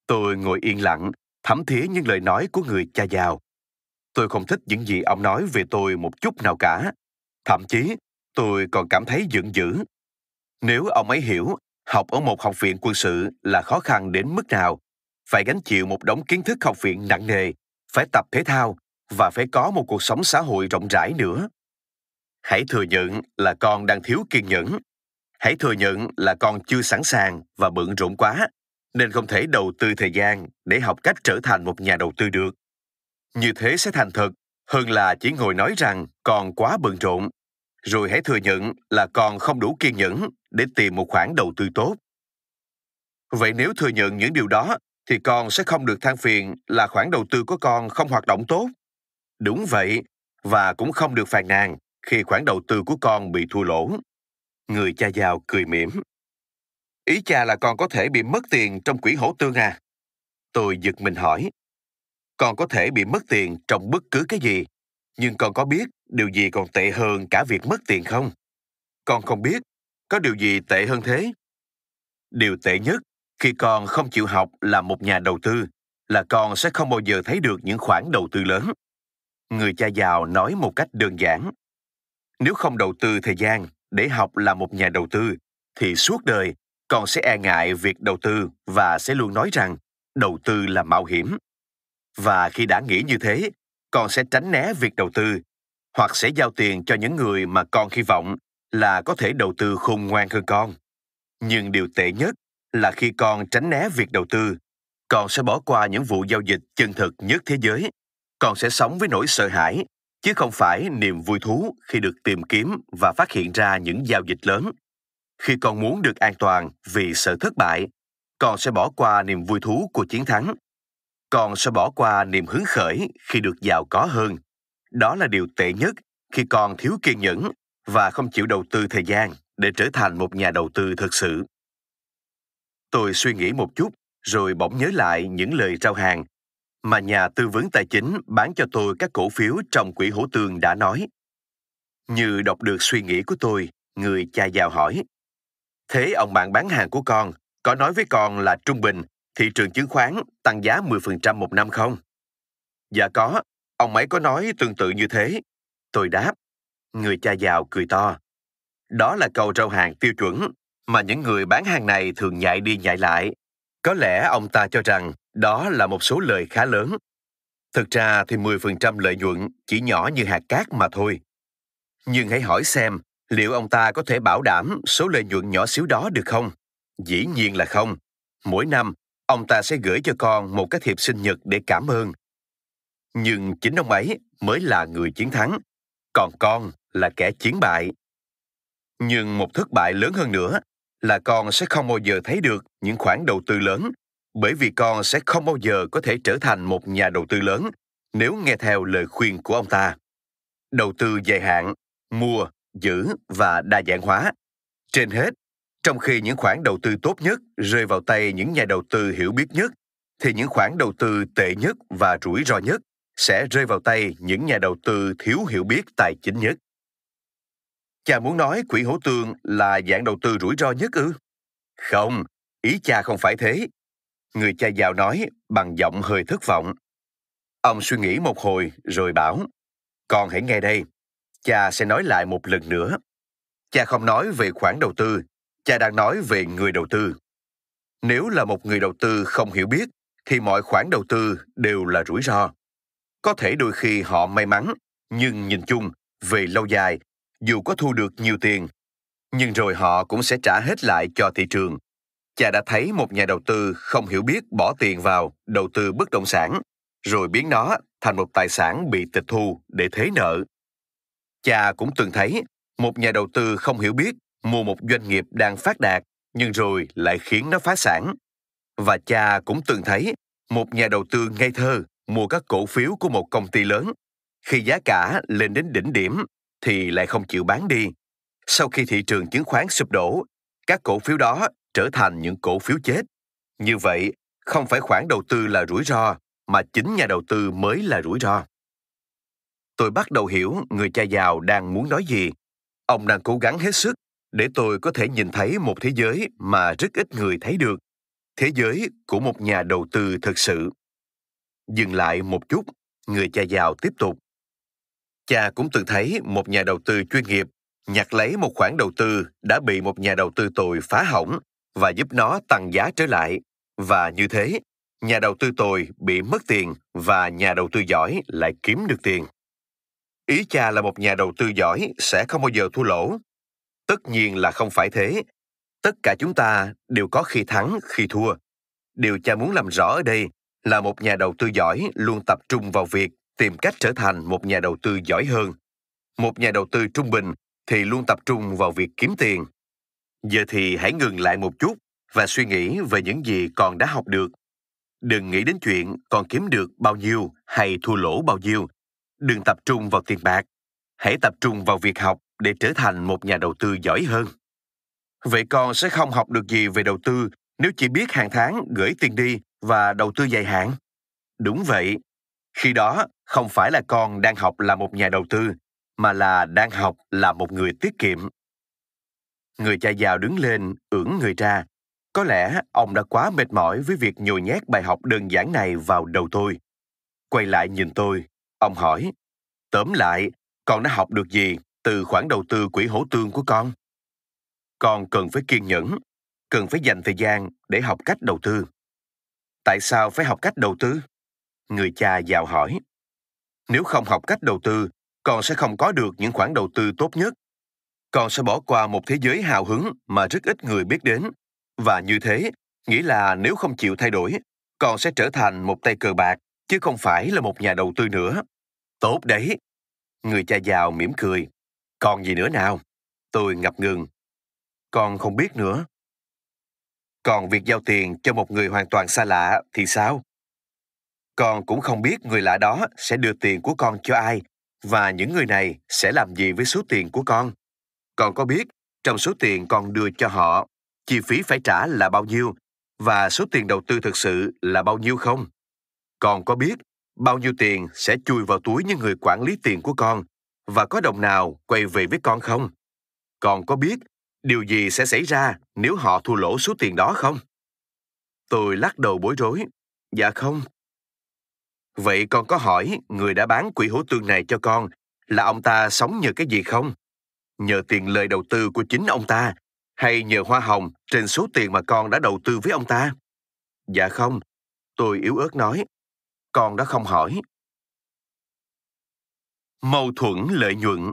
Tôi ngồi yên lặng, thẩm thía những lời nói của người cha giàu. Tôi không thích những gì ông nói về tôi một chút nào cả. Thậm chí, tôi còn cảm thấy giận dữ. Nếu ông ấy hiểu, học ở một học viện quân sự là khó khăn đến mức nào, phải gánh chịu một đống kiến thức học viện nặng nề, phải tập thể thao và phải có một cuộc sống xã hội rộng rãi nữa. Hãy thừa nhận là con đang thiếu kiên nhẫn hãy thừa nhận là con chưa sẵn sàng và bận rộn quá nên không thể đầu tư thời gian để học cách trở thành một nhà đầu tư được như thế sẽ thành thật hơn là chỉ ngồi nói rằng con quá bận rộn rồi hãy thừa nhận là con không đủ kiên nhẫn để tìm một khoản đầu tư tốt vậy nếu thừa nhận những điều đó thì con sẽ không được than phiền là khoản đầu tư của con không hoạt động tốt đúng vậy và cũng không được phàn nàn khi khoản đầu tư của con bị thua lỗ Người cha giàu cười mỉm. Ý cha là con có thể bị mất tiền trong quỹ hổ tương à? Tôi giật mình hỏi. Con có thể bị mất tiền trong bất cứ cái gì, nhưng con có biết điều gì còn tệ hơn cả việc mất tiền không? Con không biết, có điều gì tệ hơn thế? Điều tệ nhất khi con không chịu học là một nhà đầu tư là con sẽ không bao giờ thấy được những khoản đầu tư lớn. Người cha giàu nói một cách đơn giản. Nếu không đầu tư thời gian, để học làm một nhà đầu tư thì suốt đời con sẽ e ngại việc đầu tư và sẽ luôn nói rằng đầu tư là mạo hiểm và khi đã nghĩ như thế con sẽ tránh né việc đầu tư hoặc sẽ giao tiền cho những người mà con hy vọng là có thể đầu tư khôn ngoan hơn con nhưng điều tệ nhất là khi con tránh né việc đầu tư con sẽ bỏ qua những vụ giao dịch chân thực nhất thế giới con sẽ sống với nỗi sợ hãi chứ không phải niềm vui thú khi được tìm kiếm và phát hiện ra những giao dịch lớn. Khi con muốn được an toàn vì sợ thất bại, con sẽ bỏ qua niềm vui thú của chiến thắng. Con sẽ bỏ qua niềm hứng khởi khi được giàu có hơn. Đó là điều tệ nhất khi con thiếu kiên nhẫn và không chịu đầu tư thời gian để trở thành một nhà đầu tư thực sự. Tôi suy nghĩ một chút rồi bỗng nhớ lại những lời trao hàng mà nhà tư vấn tài chính bán cho tôi các cổ phiếu trong quỹ hữu tường đã nói. Như đọc được suy nghĩ của tôi, người cha giàu hỏi. Thế ông bạn bán hàng của con có nói với con là trung bình thị trường chứng khoán tăng giá 10% một năm không? Dạ có, ông ấy có nói tương tự như thế. Tôi đáp, người cha giàu cười to. Đó là câu rau hàng tiêu chuẩn mà những người bán hàng này thường nhại đi nhại lại. Có lẽ ông ta cho rằng đó là một số lời khá lớn. Thực ra thì 10% lợi nhuận chỉ nhỏ như hạt cát mà thôi. Nhưng hãy hỏi xem, liệu ông ta có thể bảo đảm số lợi nhuận nhỏ xíu đó được không? Dĩ nhiên là không. Mỗi năm, ông ta sẽ gửi cho con một cái thiệp sinh nhật để cảm ơn. Nhưng chính ông ấy mới là người chiến thắng, còn con là kẻ chiến bại. Nhưng một thất bại lớn hơn nữa là con sẽ không bao giờ thấy được những khoản đầu tư lớn bởi vì con sẽ không bao giờ có thể trở thành một nhà đầu tư lớn nếu nghe theo lời khuyên của ông ta. Đầu tư dài hạn, mua, giữ và đa dạng hóa. Trên hết, trong khi những khoản đầu tư tốt nhất rơi vào tay những nhà đầu tư hiểu biết nhất, thì những khoản đầu tư tệ nhất và rủi ro nhất sẽ rơi vào tay những nhà đầu tư thiếu hiểu biết tài chính nhất. Cha muốn nói quỹ hỗ tương là dạng đầu tư rủi ro nhất ư? Không, ý cha không phải thế, Người cha giàu nói bằng giọng hơi thất vọng. Ông suy nghĩ một hồi rồi bảo, con hãy nghe đây, cha sẽ nói lại một lần nữa. Cha không nói về khoản đầu tư, cha đang nói về người đầu tư. Nếu là một người đầu tư không hiểu biết, thì mọi khoản đầu tư đều là rủi ro. Có thể đôi khi họ may mắn, nhưng nhìn chung, về lâu dài, dù có thu được nhiều tiền, nhưng rồi họ cũng sẽ trả hết lại cho thị trường Cha đã thấy một nhà đầu tư không hiểu biết bỏ tiền vào đầu tư bất động sản, rồi biến nó thành một tài sản bị tịch thu để thế nợ. Cha cũng từng thấy một nhà đầu tư không hiểu biết mua một doanh nghiệp đang phát đạt nhưng rồi lại khiến nó phá sản. Và cha cũng từng thấy một nhà đầu tư ngây thơ mua các cổ phiếu của một công ty lớn. Khi giá cả lên đến đỉnh điểm thì lại không chịu bán đi. Sau khi thị trường chứng khoán sụp đổ, các cổ phiếu đó trở thành những cổ phiếu chết. Như vậy, không phải khoản đầu tư là rủi ro, mà chính nhà đầu tư mới là rủi ro. Tôi bắt đầu hiểu người cha giàu đang muốn nói gì. Ông đang cố gắng hết sức để tôi có thể nhìn thấy một thế giới mà rất ít người thấy được, thế giới của một nhà đầu tư thực sự. Dừng lại một chút, người cha giàu tiếp tục. Cha cũng từng thấy một nhà đầu tư chuyên nghiệp nhặt lấy một khoản đầu tư đã bị một nhà đầu tư tồi phá hỏng và giúp nó tăng giá trở lại. Và như thế, nhà đầu tư tồi bị mất tiền và nhà đầu tư giỏi lại kiếm được tiền. Ý cha là một nhà đầu tư giỏi sẽ không bao giờ thua lỗ. Tất nhiên là không phải thế. Tất cả chúng ta đều có khi thắng, khi thua. Điều cha muốn làm rõ ở đây là một nhà đầu tư giỏi luôn tập trung vào việc tìm cách trở thành một nhà đầu tư giỏi hơn. Một nhà đầu tư trung bình thì luôn tập trung vào việc kiếm tiền Giờ thì hãy ngừng lại một chút và suy nghĩ về những gì con đã học được. Đừng nghĩ đến chuyện con kiếm được bao nhiêu hay thua lỗ bao nhiêu. Đừng tập trung vào tiền bạc. Hãy tập trung vào việc học để trở thành một nhà đầu tư giỏi hơn. Vậy con sẽ không học được gì về đầu tư nếu chỉ biết hàng tháng gửi tiền đi và đầu tư dài hạn. Đúng vậy. Khi đó, không phải là con đang học là một nhà đầu tư, mà là đang học là một người tiết kiệm. Người cha già đứng lên, ưỡn người ra. Có lẽ ông đã quá mệt mỏi với việc nhồi nhét bài học đơn giản này vào đầu tôi. Quay lại nhìn tôi, ông hỏi, tóm lại, con đã học được gì từ khoản đầu tư quỹ hỗ tương của con? Con cần phải kiên nhẫn, cần phải dành thời gian để học cách đầu tư. Tại sao phải học cách đầu tư? Người cha giàu hỏi. Nếu không học cách đầu tư, con sẽ không có được những khoản đầu tư tốt nhất con sẽ bỏ qua một thế giới hào hứng mà rất ít người biết đến. Và như thế, nghĩ là nếu không chịu thay đổi, con sẽ trở thành một tay cờ bạc, chứ không phải là một nhà đầu tư nữa. Tốt đấy. Người cha giàu mỉm cười. Còn gì nữa nào? Tôi ngập ngừng. Con không biết nữa. Còn việc giao tiền cho một người hoàn toàn xa lạ thì sao? Con cũng không biết người lạ đó sẽ đưa tiền của con cho ai và những người này sẽ làm gì với số tiền của con còn có biết trong số tiền còn đưa cho họ, chi phí phải trả là bao nhiêu và số tiền đầu tư thực sự là bao nhiêu không? Còn có biết bao nhiêu tiền sẽ chui vào túi những người quản lý tiền của con và có đồng nào quay về với con không? Còn có biết điều gì sẽ xảy ra nếu họ thua lỗ số tiền đó không? Tôi lắc đầu bối rối. Dạ không. Vậy con có hỏi người đã bán quỹ hữu tương này cho con là ông ta sống nhờ cái gì không? nhờ tiền lời đầu tư của chính ông ta hay nhờ hoa hồng trên số tiền mà con đã đầu tư với ông ta? Dạ không, tôi yếu ớt nói. Con đã không hỏi. Mâu thuẫn lợi nhuận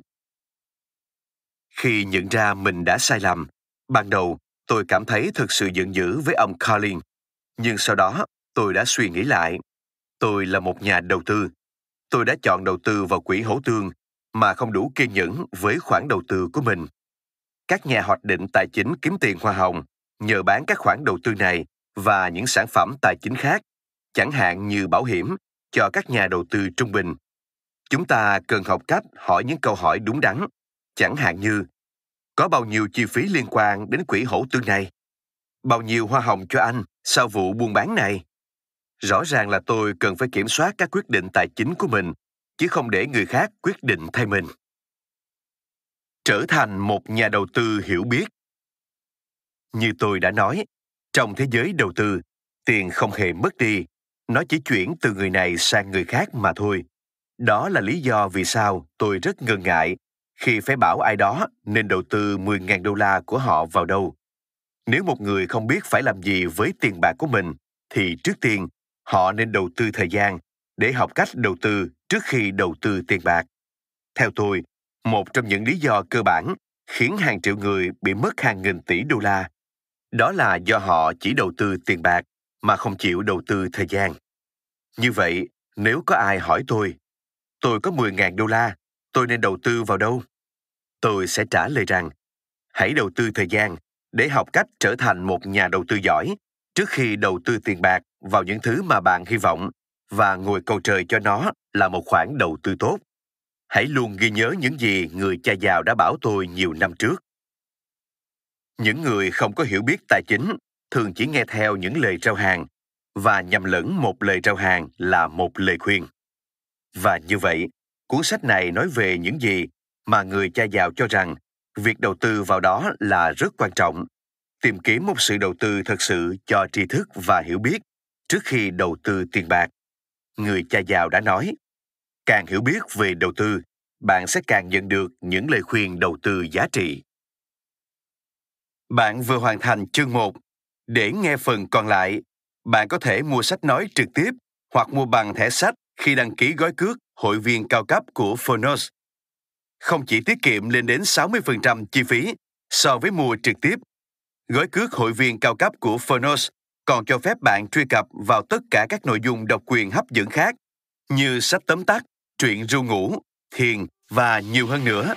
Khi nhận ra mình đã sai lầm, ban đầu tôi cảm thấy thực sự giận dữ với ông Carlin. Nhưng sau đó, tôi đã suy nghĩ lại. Tôi là một nhà đầu tư. Tôi đã chọn đầu tư vào quỹ hổ tương mà không đủ kiên nhẫn với khoản đầu tư của mình. Các nhà hoạch định tài chính kiếm tiền hoa hồng nhờ bán các khoản đầu tư này và những sản phẩm tài chính khác, chẳng hạn như bảo hiểm cho các nhà đầu tư trung bình. Chúng ta cần học cách hỏi những câu hỏi đúng đắn, chẳng hạn như có bao nhiêu chi phí liên quan đến quỹ hỗ tương này? Bao nhiêu hoa hồng cho anh sau vụ buôn bán này? Rõ ràng là tôi cần phải kiểm soát các quyết định tài chính của mình chứ không để người khác quyết định thay mình trở thành một nhà đầu tư hiểu biết như tôi đã nói trong thế giới đầu tư tiền không hề mất đi nó chỉ chuyển từ người này sang người khác mà thôi đó là lý do vì sao tôi rất ngần ngại khi phải bảo ai đó nên đầu tư 10.000 đô la của họ vào đâu. Nếu một người không biết phải làm gì với tiền bạc của mình, thì trước tiên họ nên đầu tư thời gian để học cách đầu tư trước khi đầu tư tiền bạc. Theo tôi, một trong những lý do cơ bản khiến hàng triệu người bị mất hàng nghìn tỷ đô la đó là do họ chỉ đầu tư tiền bạc mà không chịu đầu tư thời gian. Như vậy, nếu có ai hỏi tôi, tôi có 10.000 đô la, tôi nên đầu tư vào đâu? Tôi sẽ trả lời rằng, hãy đầu tư thời gian để học cách trở thành một nhà đầu tư giỏi trước khi đầu tư tiền bạc vào những thứ mà bạn hy vọng và ngồi cầu trời cho nó là một khoản đầu tư tốt. Hãy luôn ghi nhớ những gì người cha giàu đã bảo tôi nhiều năm trước. Những người không có hiểu biết tài chính thường chỉ nghe theo những lời trao hàng và nhầm lẫn một lời trao hàng là một lời khuyên. Và như vậy, cuốn sách này nói về những gì mà người cha giàu cho rằng việc đầu tư vào đó là rất quan trọng. Tìm kiếm một sự đầu tư thật sự cho tri thức và hiểu biết trước khi đầu tư tiền bạc người cha giàu đã nói, càng hiểu biết về đầu tư, bạn sẽ càng nhận được những lời khuyên đầu tư giá trị. Bạn vừa hoàn thành chương 1. Để nghe phần còn lại, bạn có thể mua sách nói trực tiếp hoặc mua bằng thẻ sách khi đăng ký gói cước hội viên cao cấp của Phonos. Không chỉ tiết kiệm lên đến 60% chi phí so với mua trực tiếp, gói cước hội viên cao cấp của Phonos còn cho phép bạn truy cập vào tất cả các nội dung độc quyền hấp dẫn khác như sách tóm tắt, truyện ru ngủ, thiền và nhiều hơn nữa.